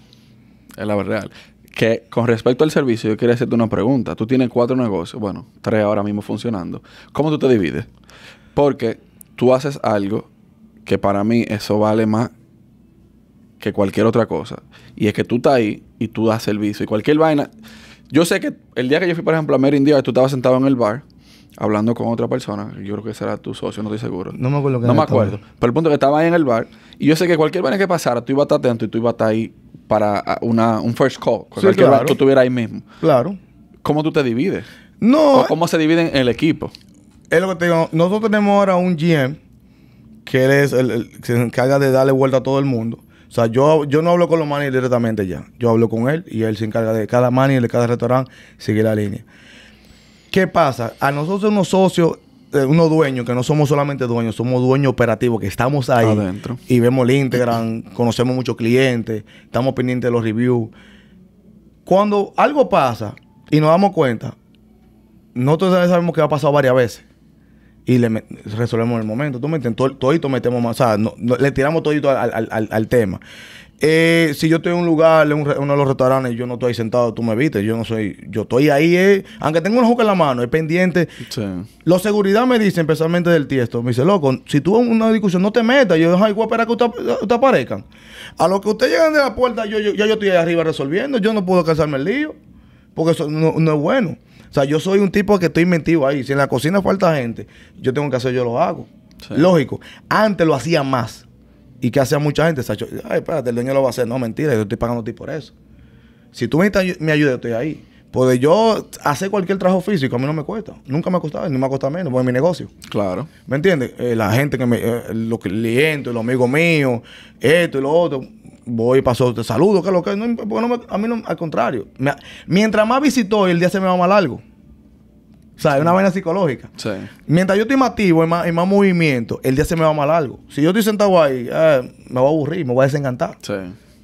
Es la verdad. Que con respecto al servicio, yo quería hacerte una pregunta. Tú tienes cuatro negocios, bueno, tres ahora mismo funcionando. ¿Cómo tú te divides? Porque tú haces algo que para mí eso vale más que cualquier otra cosa. Y es que tú estás ahí y tú das servicio. Y cualquier vaina. Yo sé que el día que yo fui, por ejemplo, a Mary tú estabas sentado en el bar hablando con otra persona. Yo creo que será tu socio, no estoy seguro. No me acuerdo que No me acuerdo. Pero el punto es que estaba ahí en el bar. Y yo sé que cualquier vaina que pasara, tú ibas a estar atento y tú ibas a estar ahí para un first call. cualquier claro. bar, tú estuvieras ahí mismo. Claro. ¿Cómo tú te divides? No. Eh, ¿Cómo se en el equipo? es lo que te digo. Nosotros tenemos ahora un GM que es que se encarga de darle vuelta a todo el mundo. O sea, yo, yo no hablo con los managers directamente ya. Yo hablo con él y él se encarga de cada manager, de cada restaurante, seguir la línea. ¿Qué pasa? A nosotros unos socios, eh, unos dueños, que no somos solamente dueños, somos dueños operativos, que estamos ahí. Adentro. Y vemos el Instagram, conocemos muchos clientes, estamos pendientes de los reviews. Cuando algo pasa y nos damos cuenta, nosotros sabemos que ha pasado varias veces y le resolvemos el momento. Tú metes, todo, todito metemos más, o le tiramos todo al, al, tema. Eh, si yo estoy en un lugar, en uno de los restaurantes, yo no estoy ahí sentado, tú me viste, yo no soy, yo estoy ahí, eh, aunque tengo un juego en la mano, es pendiente. Sí. La seguridad me dice, especialmente del tiesto, me dice, loco, si tú una discusión no te metas, yo ay, voy para que usted, aparezcan. A lo que usted llegan de la puerta, yo, ya yo estoy ahí arriba resolviendo, yo no puedo casarme el lío, porque eso no, no es bueno sea, yo soy un tipo que estoy inventivo ahí. Si en la cocina falta gente, yo tengo que hacer, yo lo hago. Lógico. Antes lo hacía más. ¿Y que hacía mucha gente? ay, espérate, el dueño lo va a hacer. No, mentira, yo estoy pagando a ti por eso. Si tú me, me ayudas, estoy ahí. Porque yo hacer cualquier trabajo físico a mí no me cuesta. Nunca me ha costado, no me ha costado menos, porque es mi negocio. Claro. ¿Me entiendes? Eh, la gente que me, eh, los clientes, los amigos míos, esto y lo otro voy, paso, te saludo, que lo que. No, a mí no, al contrario. mientras más visito, el día se me va mal algo O sea, es una vaina psicológica. Sí. Mientras yo estoy más activo y más, movimiento, el día se me va mal algo Si yo estoy sentado ahí, eh, me voy a aburrir, me voy a desencantar. Sí.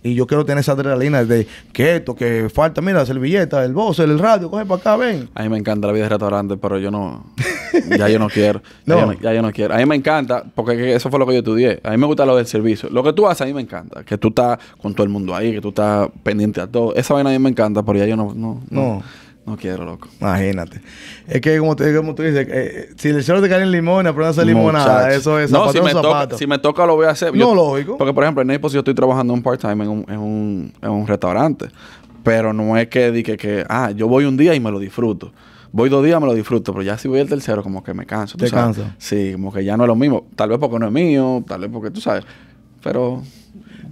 Y yo quiero tener esa adrenalina de que esto, que falta, mira, la servilleta, el boss, el radio, coge para acá, ven. A mí me encanta la vida de restaurante, pero yo no. ya yo no quiero. Ya, yo no, quiero. A mí me encanta, porque eso fue lo que yo estudié. A mí me gusta lo del servicio. Lo que tú haces, a mí me encanta. Que tú estás con todo el mundo ahí, que tú estás pendiente a todo. Esa vaina a mí me encanta, pero ya yo no. no. no. No quiero, loco. Imagínate. Es que, como tú, como dices, eh, eh, si el te de en Limón, pero no hace limonada, eso es zapato, no, si me, Toca, si me toca, lo voy a hacer. bien. no, lógico. Porque, por ejemplo, en Naples yo estoy trabajando un part-time en un, en, un, en un restaurante. Pero no es que diga que, ah, yo voy un día y me lo disfruto. Voy dos días, me lo disfruto, pero ya si voy el tercero, como que me canso. ¿tú Te canso. Sí, como que ya no es lo mismo. Tal vez porque no es mío, tal vez porque tú sabes. Pero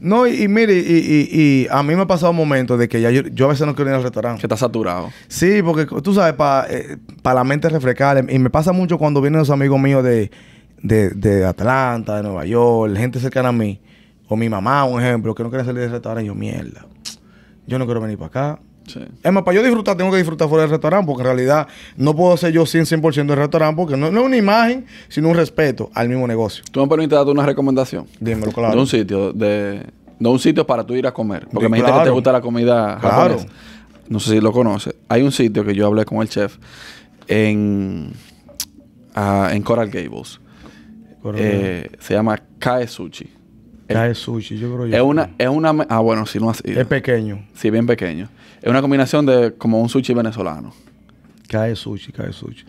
no, y, mire, y, a mí me ha pasado momento de que ya yo, a veces no quiero ir al restaurante. Que está saturado. Sí, porque tú sabes, para eh, la mente refrescar. Y me pasa mucho cuando vienen los amigos míos de, de, Atlanta, de Nueva York, gente cercana a mí, o mi mamá, un ejemplo, que no quiere salir del restaurante. yo, mierda, yo no quiero venir para acá. Es más, para yo disfrutar, tengo que disfrutar fuera del restaurante, porque en realidad no puedo ser yo 100%, del restaurante, porque no, es una imagen, sino un respeto al mismo negocio. ¿Tú me permites darte una recomendación? Dímelo, claro. De un sitio, de, un sitio para tú ir a comer, porque me dijiste que te gusta la comida japonesa. No sé si lo conoces. Hay un sitio que yo hablé con el chef en, ah, en Coral Gables. Eh, se llama Kae Sushi. Cae sushi, yo creo yo. Es una, es una. Ah, bueno, si no sido. Es pequeño. Sí, bien pequeño. Es una combinación de como un sushi venezolano. Cae sushi, cae sushi.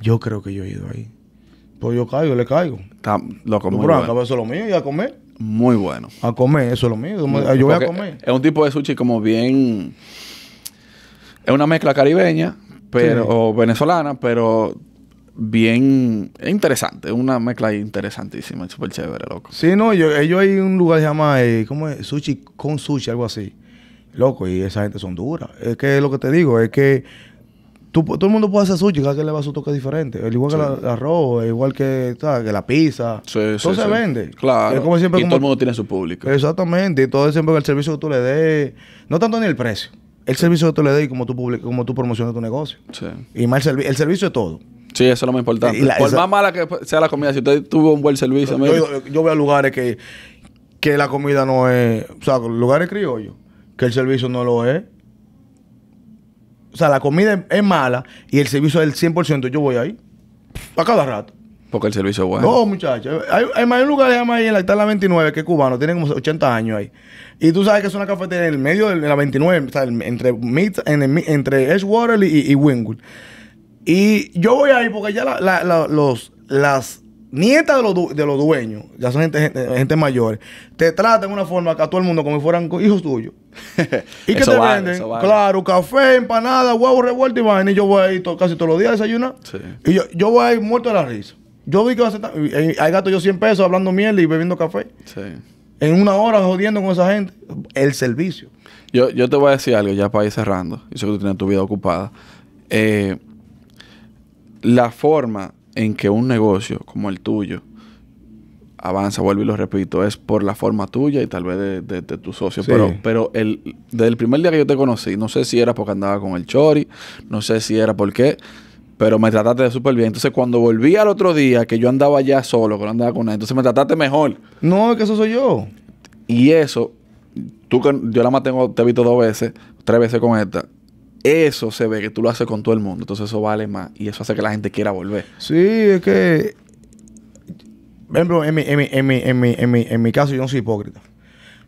Yo creo que yo he ido ahí. Pues yo caigo, le caigo. Está loco, muy eso es lo mío y a comer. Muy bueno. A comer, eso es lo mío. yo voy a comer. Es un tipo de sushi como bien. Es una mezcla caribeña pero o venezolana, pero bien interesante, una mezcla interesantísima, súper chévere, loco. Sí, no, yo, ellos eh, hay un lugar que se llama, eh, ¿cómo es? Sushi con sushi, algo así. Loco, y esa gente son duras. Es que lo que te digo, es que tú, todo el mundo puede hacer sushi, cada que le va a su toque diferente. El igual que el arroz, igual que, que la pizza. todo se vende. Claro. como siempre, y todo el mundo tiene su público. Exactamente, y todo es siempre el servicio que tú le des, no tanto ni el precio. El servicio que tú le des y como tú, como tú promocionas tu negocio. Sí. Y más el, servicio el servicio es todo. Sí, eso es lo más importante. Por más mala que sea la comida, si usted tuvo un buen servicio. Yo, yo, veo lugares que, que la comida no es. O sea, lugares criollos, que el servicio no lo es. O sea, la comida es, mala y el servicio es el 100%. Yo voy ahí a cada rato. Porque el servicio es bueno. No, muchachos. Hay, hay más llama ahí en la, en la 29 que es cubano. Tienen como 80 años ahí. Y tú sabes que es una cafetería en el medio de la 29, o sea, entre, entre Edgewater y, y Wingwood. Y yo voy a ir porque ya los, las nietas de los, de los dueños, ya son gente, gente, gente mayor, te tratan de una forma que a todo el mundo como si fueran hijos tuyos. ¿Y que te venden? Claro, café, empanada, huevo revuelto y vaina. Y yo voy ahí casi todos los días a desayunar. Y yo, yo voy ahí muerto de la risa. Yo vi que va a Ahí gato yo 100 pesos hablando miel y bebiendo café. Sí. En una hora jodiendo con esa gente. El servicio. Yo, yo te voy a decir algo ya para ir cerrando. y sé que tú tienes tu vida ocupada. Eh la forma en que un negocio como el tuyo avanza, vuelvo y lo repito, es por la forma tuya y tal vez de, tu socio. Pero, pero el, desde el primer día que yo te conocí, no sé si era porque andaba con el Chori, no sé si era por qué, pero me trataste de súper bien. Entonces, cuando volví al otro día, que yo andaba ya solo, que no andaba con nadie, entonces me trataste mejor. No, que eso soy yo. Y eso, tú que yo la más tengo, te he visto dos veces, tres veces con esta, eso se ve que tú lo haces con todo el mundo. Entonces eso vale más y eso hace que la gente quiera volver. Sí, es que... en mi, caso yo no soy hipócrita.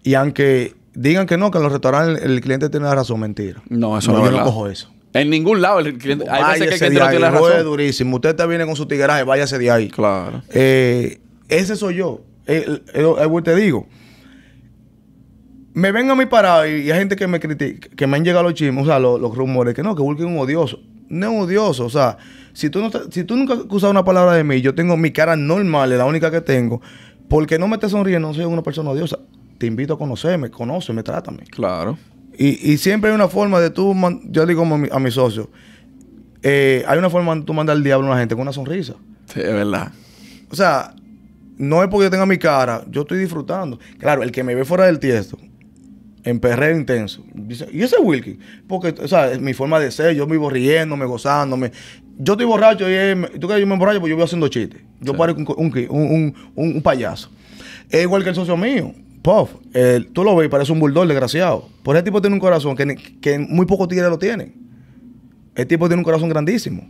Y aunque digan que no, que en los restaurantes el, cliente tiene la razón, mentira. No, eso no, es Yo no cojo eso. En ningún lado el cliente... que tiene la razón. Es durísimo. Usted te viene con su tigueraje, váyase de ahí. Claro. Eh, ese soy yo. Eh, eh, te digo me ven a mi parado y, hay gente que me critica, que me han llegado los chismes, o sea, los, rumores, que no, que Wilkin es un odioso. No es odioso, o sea, si tú, no, si tú nunca has usado una palabra de mí, yo tengo mi cara normal, es la única que tengo, porque no me estés sonriendo, no soy una persona odiosa. Te invito a conocerme, conóceme, trátame. Claro. Y, y siempre hay una forma de tú, yo digo a, mis socios, eh, hay una forma de tú mandar al diablo a la gente con una sonrisa. Sí, es verdad. O sea, no es porque yo tenga mi cara, yo estoy disfrutando. Claro, el que me ve fuera del tiesto, en perreo intenso. ¿y ese Wilkie? Porque, o sea, es mi forma de ser, yo me vivo riéndome, gozándome. Yo estoy borracho y tú que yo me borracho, pues yo voy haciendo chistes. Yo paro parezco un, payaso. Es igual que el socio mío, Puff. tú lo ves, parece un bulldog desgraciado. Por ese tipo tiene un corazón que, que muy pocos tigres lo tienen. El tipo tiene un corazón grandísimo.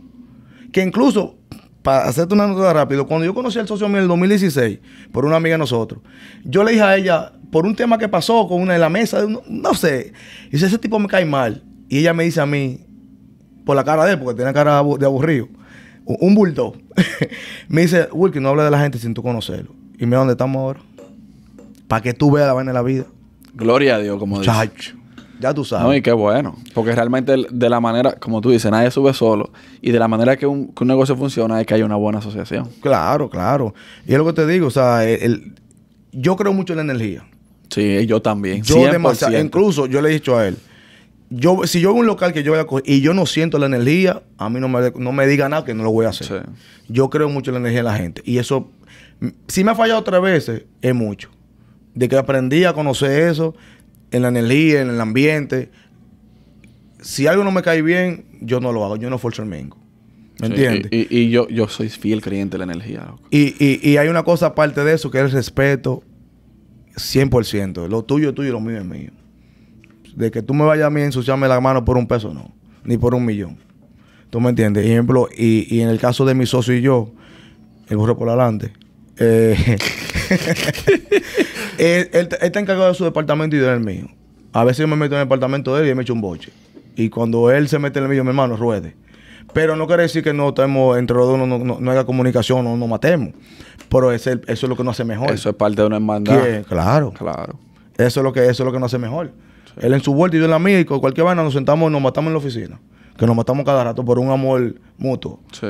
Que incluso para hacerte una nota rápido, cuando yo conocí al socio mío en el 2016, por una amiga de nosotros, yo le dije a ella, por un tema que pasó con una de la mesa, no, sé, y dice, ese tipo me cae mal. Y ella me dice a mí, por la cara de él, porque tiene cara de aburrido, un bulto. me dice, Wilkie, no hables de la gente sin tú conocerlo. Y mira dónde estamos ahora. Para que tú veas la vaina de la vida. Gloria a Dios, como dice. Ya tú sabes. No, y qué bueno. Porque realmente de la manera, como tú dices, nadie sube solo. Y de la manera que un, negocio funciona es que hay una buena asociación. Claro, claro. Y es lo que te digo, o sea, yo creo mucho en la energía. Sí, yo también. Yo demasiado. Incluso yo le he dicho a él, yo, si yo veo un local que yo voy a coger y yo no siento la energía, a mí no me, no me diga nada que no lo voy a hacer. Yo creo mucho en la energía de la gente. Y eso, si me ha fallado tres veces, es mucho. De que aprendí a conocer eso en la energía, en el ambiente. Si algo no me cae bien, yo no lo hago, yo no forzo el mengo. ¿Me entiendes? Y, yo, yo soy fiel creyente de la energía. Y, y, hay una cosa aparte de eso que es el respeto 100%. Lo tuyo es tuyo y lo mío es mío. De que tú me vayas a mí a ensuciarme la mano por un peso, no. Ni por un millón. ¿Tú me entiendes? Ejemplo, y, y en el caso de mi socio y yo, el burro por adelante, eh, él, está encargado de su departamento y del mío. A veces yo me meto en el departamento de él y él me echa un boche. Y cuando él se mete en el mío, mi hermano, ruede. Pero no quiere decir que no estemos entre los dos, no, no, no haya comunicación, no nos matemos. Pero eso es lo que nos hace mejor. Eso es parte de una hermandad. claro. Claro. Eso es lo que, eso es lo que nos hace mejor. Él en su vuelta y yo en la mía, y con cualquier vaina nos sentamos y nos matamos en la oficina. Que nos matamos cada rato por un amor mutuo. Sí.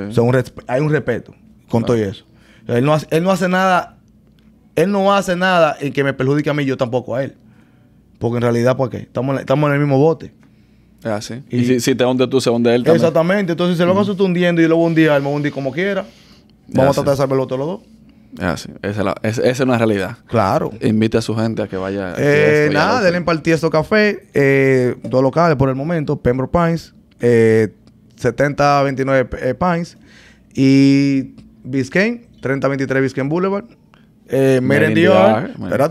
hay un respeto con todo eso. él, no él no hace nada él no hace nada en que me perjudique a mí, yo tampoco a él. Porque en realidad, ¿por qué? Estamos, en, el mismo bote. Ah, sí. Y, si, te hunde tú, se hunde él también. Exactamente. Entonces, si se lo vas sustundiendo y luego un día él me día como quiera, vamos a tratar de salvarlo todos los dos. Ah, sí. Esa es, esa es una realidad. Claro. Invite a su gente a que vaya. Eh, nada, denle partida esto café. Eh, dos locales por el momento. Pembroke Pines. Eh, 7029 eh, Pines. Y Biscayne. 3023 Biscayne Boulevard. Eh, Espérate,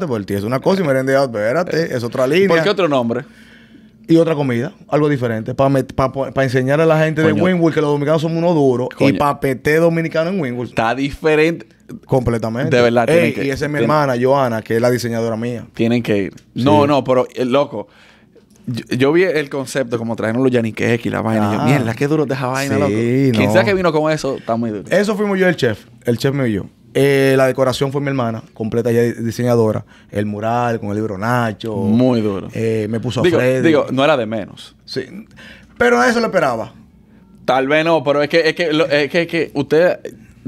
porque el tío es una cosa y merendiar, espérate, eh, es otra línea. ¿Por qué otro nombre? Y otra comida, algo diferente, para para enseñar a la gente de Winwood que los dominicanos somos unos duros y para PT dominicano en Winwood. Está diferente. Completamente. De verdad. y esa es mi hermana, Joana, que es la diseñadora mía. Tienen que ir. No, no, pero eh, loco. Yo, vi el concepto como trajeron los Yannick y la vaina. y yo, ah. mierda, qué duro de esa vaina, loco. Quien sea que vino con eso, está muy duro. Eso fuimos yo el chef. El chef me y yo. Eh, la decoración fue mi hermana, completa y diseñadora. El mural con el libro Nacho. Muy duro. Eh, me puso a Freddy. Digo, no era de menos. Sí. Pero a eso lo esperaba. Tal vez no, pero es que, es que, es que usted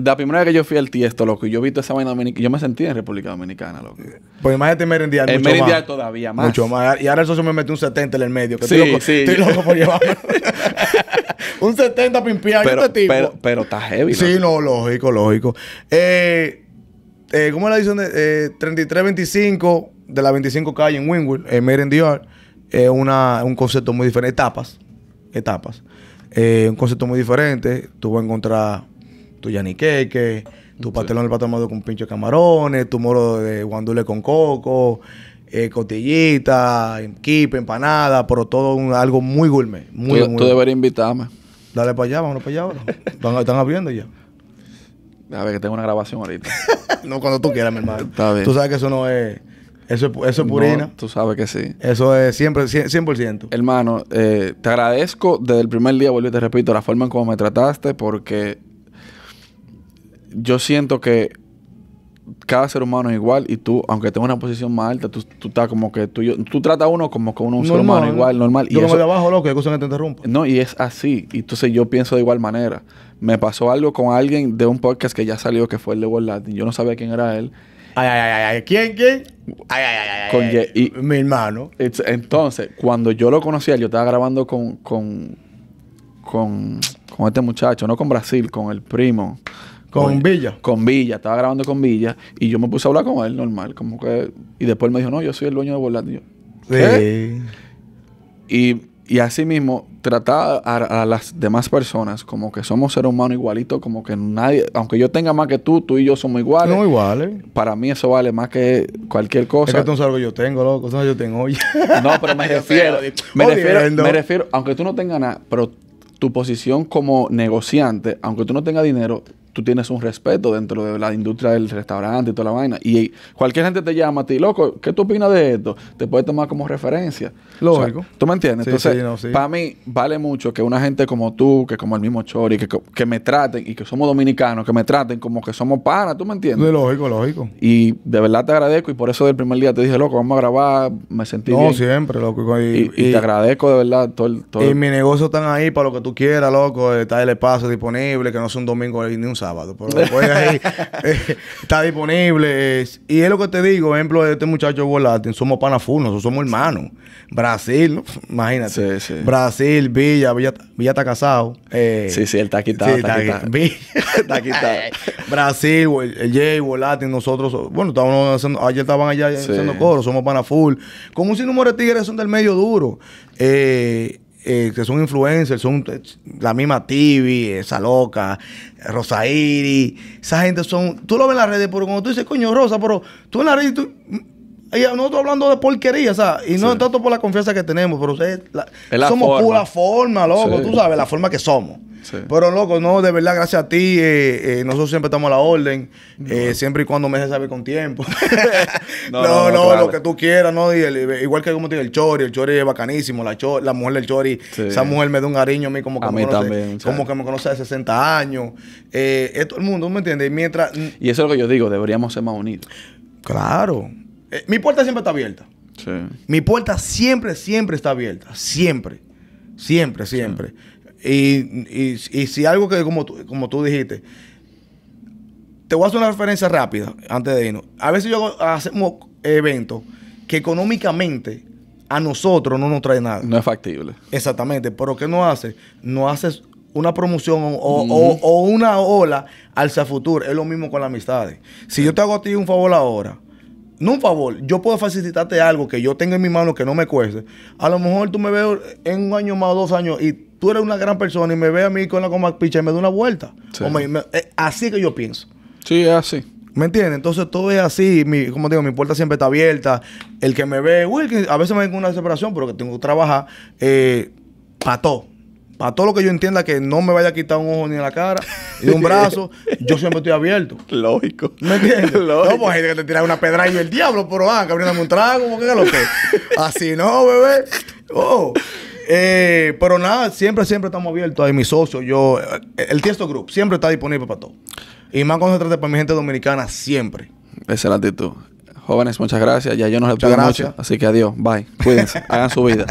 la primera vez que yo fui al Tiesto, loco, y yo vi visto esa vaina dominicana, yo me sentí en República Dominicana, loco. Pues imagínate merendial, el mucho todavía más. Mucho más. Y ahora el socio me metió un 70 en el medio. sí, loco, sí. Estoy loco por un 70 pimpiado. Pero, este tipo. pero, pero está heavy. Sí, no, lógico, lógico. Eh, eh ¿Cómo la dicen? Eh, 3325 de la 25 calle en Winwood, en Merendiar. Es una, un concepto muy diferente. Etapas. Etapas. Eh, un concepto muy diferente. Tuvo vas a encontrar tu yaniqueque, tu pastelón el pato con pincho camarones, tu moro de guandule con coco, eh, cotillita, kipe, empanada, pero todo un, algo muy gourmet. Muy, tú, muy deberías invitarme. Dale para allá, vámonos para allá Están, abriendo ya. A ver, que tengo una grabación ahorita. no, cuando tú quieras, mi hermano. Tú sabes que eso no es... Eso, eso es purina. tú sabes que sí. Eso es siempre, 100%. Hermano, eh, te agradezco desde el primer día, vuelvo y te repito, la forma en cómo me trataste, porque yo siento que cada ser humano es igual y tú, aunque tengas una posición más alta, tú, estás como que tú, tú tratas a uno como que uno un ser humano igual, normal. Yo y como eso, de abajo, loco, que no te interrumpa. No, y es así. Y entonces yo pienso de igual manera. Me pasó algo con alguien de un podcast que ya salió, que fue el de World Latin. Yo no sabía quién era él. Ay, ay, ay, ay. ¿Quién, quién? Ay, ay, ay, con ay. mi hermano. Entonces, cuando yo lo conocía, yo estaba grabando con, con, con, con este muchacho, no con Brasil, con el primo con Villa. Con Villa, estaba grabando con Villa y yo me puse a hablar con él normal, como que y después me dijo, "No, yo soy el dueño de Y Sí. Y y así mismo tratar a, las demás personas como que somos seres humanos igualitos, como que nadie, aunque yo tenga más que tú, tú y yo somos iguales. No iguales. Para mí eso vale más que cualquier cosa. Es que tú no lo que yo tengo, loco, eso yo tengo. no, pero me refiero, me refiero, me refiero, aunque tú no tengas nada, pero tu posición como negociante, aunque tú no tengas dinero, tú tienes un respeto dentro de la industria del restaurante y toda la vaina. Y cualquier gente te llama a ti, loco, ¿qué tú opinas de esto? Te puede tomar como referencia. Lógico. ¿Tú me entiendes? Entonces, para mí vale mucho que una gente como tú, que como el mismo Chori, que, que me traten y que somos dominicanos, que me traten como que somos panas, ¿tú me entiendes? lógico, lógico. Y de verdad te agradezco y por eso del primer día te dije, loco, vamos a grabar, me sentí no, siempre, loco. Y, te agradezco de verdad todo y mi negocio están ahí para lo que tú quieras, loco. Está el espacio disponible, que no es un domingo ni un sábado. Eh, está disponible. Y es lo que te digo, ejemplo de este muchacho Volatin, somos panafunos, somos hermanos. Brasil, imagínate. Brasil, Villa, Villa, Villa está casado. Eh, sí, sí, él está quitado. está, está Brasil, el Jay, Volatin, nosotros, bueno, estábamos haciendo, ayer estaban allá haciendo coro, somos full. como si no de tigres son del medio duro. Eh, eh, que son influencers, son eh, la misma TV, esa loca, Rosairi, esa gente son, tú lo ves en las redes, pero cuando tú dices, coño, Rosa, pero tú en las redes, y nosotros hablando de porquería, sea, Y no tanto por la confianza que tenemos, pero usted, somos pura forma, loco. Tú sabes, la forma que somos. Pero, loco, no, de verdad, gracias a ti. Eh, eh, nosotros siempre estamos a la orden. Eh, siempre y cuando me se sabe con tiempo. no, no, lo que tú quieras, ¿no? igual que como tiene el Chori. El Chori es bacanísimo. La, la mujer del Chori, esa mujer me da un cariño a mí como que, me, conoce, como que me conoce de 60 años. es todo el mundo, ¿me entiendes? Mientras... Y eso es lo que yo digo, deberíamos ser más unidos. Claro. Eh, mi puerta siempre está abierta. Mi puerta siempre, siempre está abierta. Siempre. Siempre, siempre. Y, si algo que, como tú, como tú dijiste, te voy a hacer una referencia rápida antes de irnos. A veces yo hacemos eventos que económicamente a nosotros no nos trae nada. No es factible. Exactamente. Pero ¿qué no hace? No haces una promoción o, una ola al futuro. Es lo mismo con las amistades. Si yo te hago a ti un favor ahora, no un favor, yo puedo facilitarte algo que yo tenga en mi mano que no me cueste. A lo mejor tú me ves en un año más o dos años y tú eres una gran persona y me ve a mí con la coma picha y me da una vuelta. así que yo pienso. Sí, es así. ¿Me entiendes? Entonces todo es así. Mi, como digo, mi puerta siempre está abierta. El que me ve, a veces me vengo una separación, pero que tengo que trabajar, eh, todo. Para todo lo que yo entienda que no me vaya a quitar un ojo ni en la cara, ni un brazo, yo siempre estoy abierto. Lógico. ¿Me entiendes? Lógico. No, pues que te tiras una pedra y el diablo, pero ah, que abriéndome un trago, ¿qué es lo que? Así no, bebé. Oh. Eh, pero nada, siempre, siempre estamos abiertos. Ahí mis socios, yo, eh, el Tiesto Group siempre está disponible para todo. Y más concentrate para mi gente dominicana, siempre. Esa es la actitud. Jóvenes, muchas gracias. Ya yo no les pido mucho. Así que adiós. Bye. Cuídense. Hagan su vida.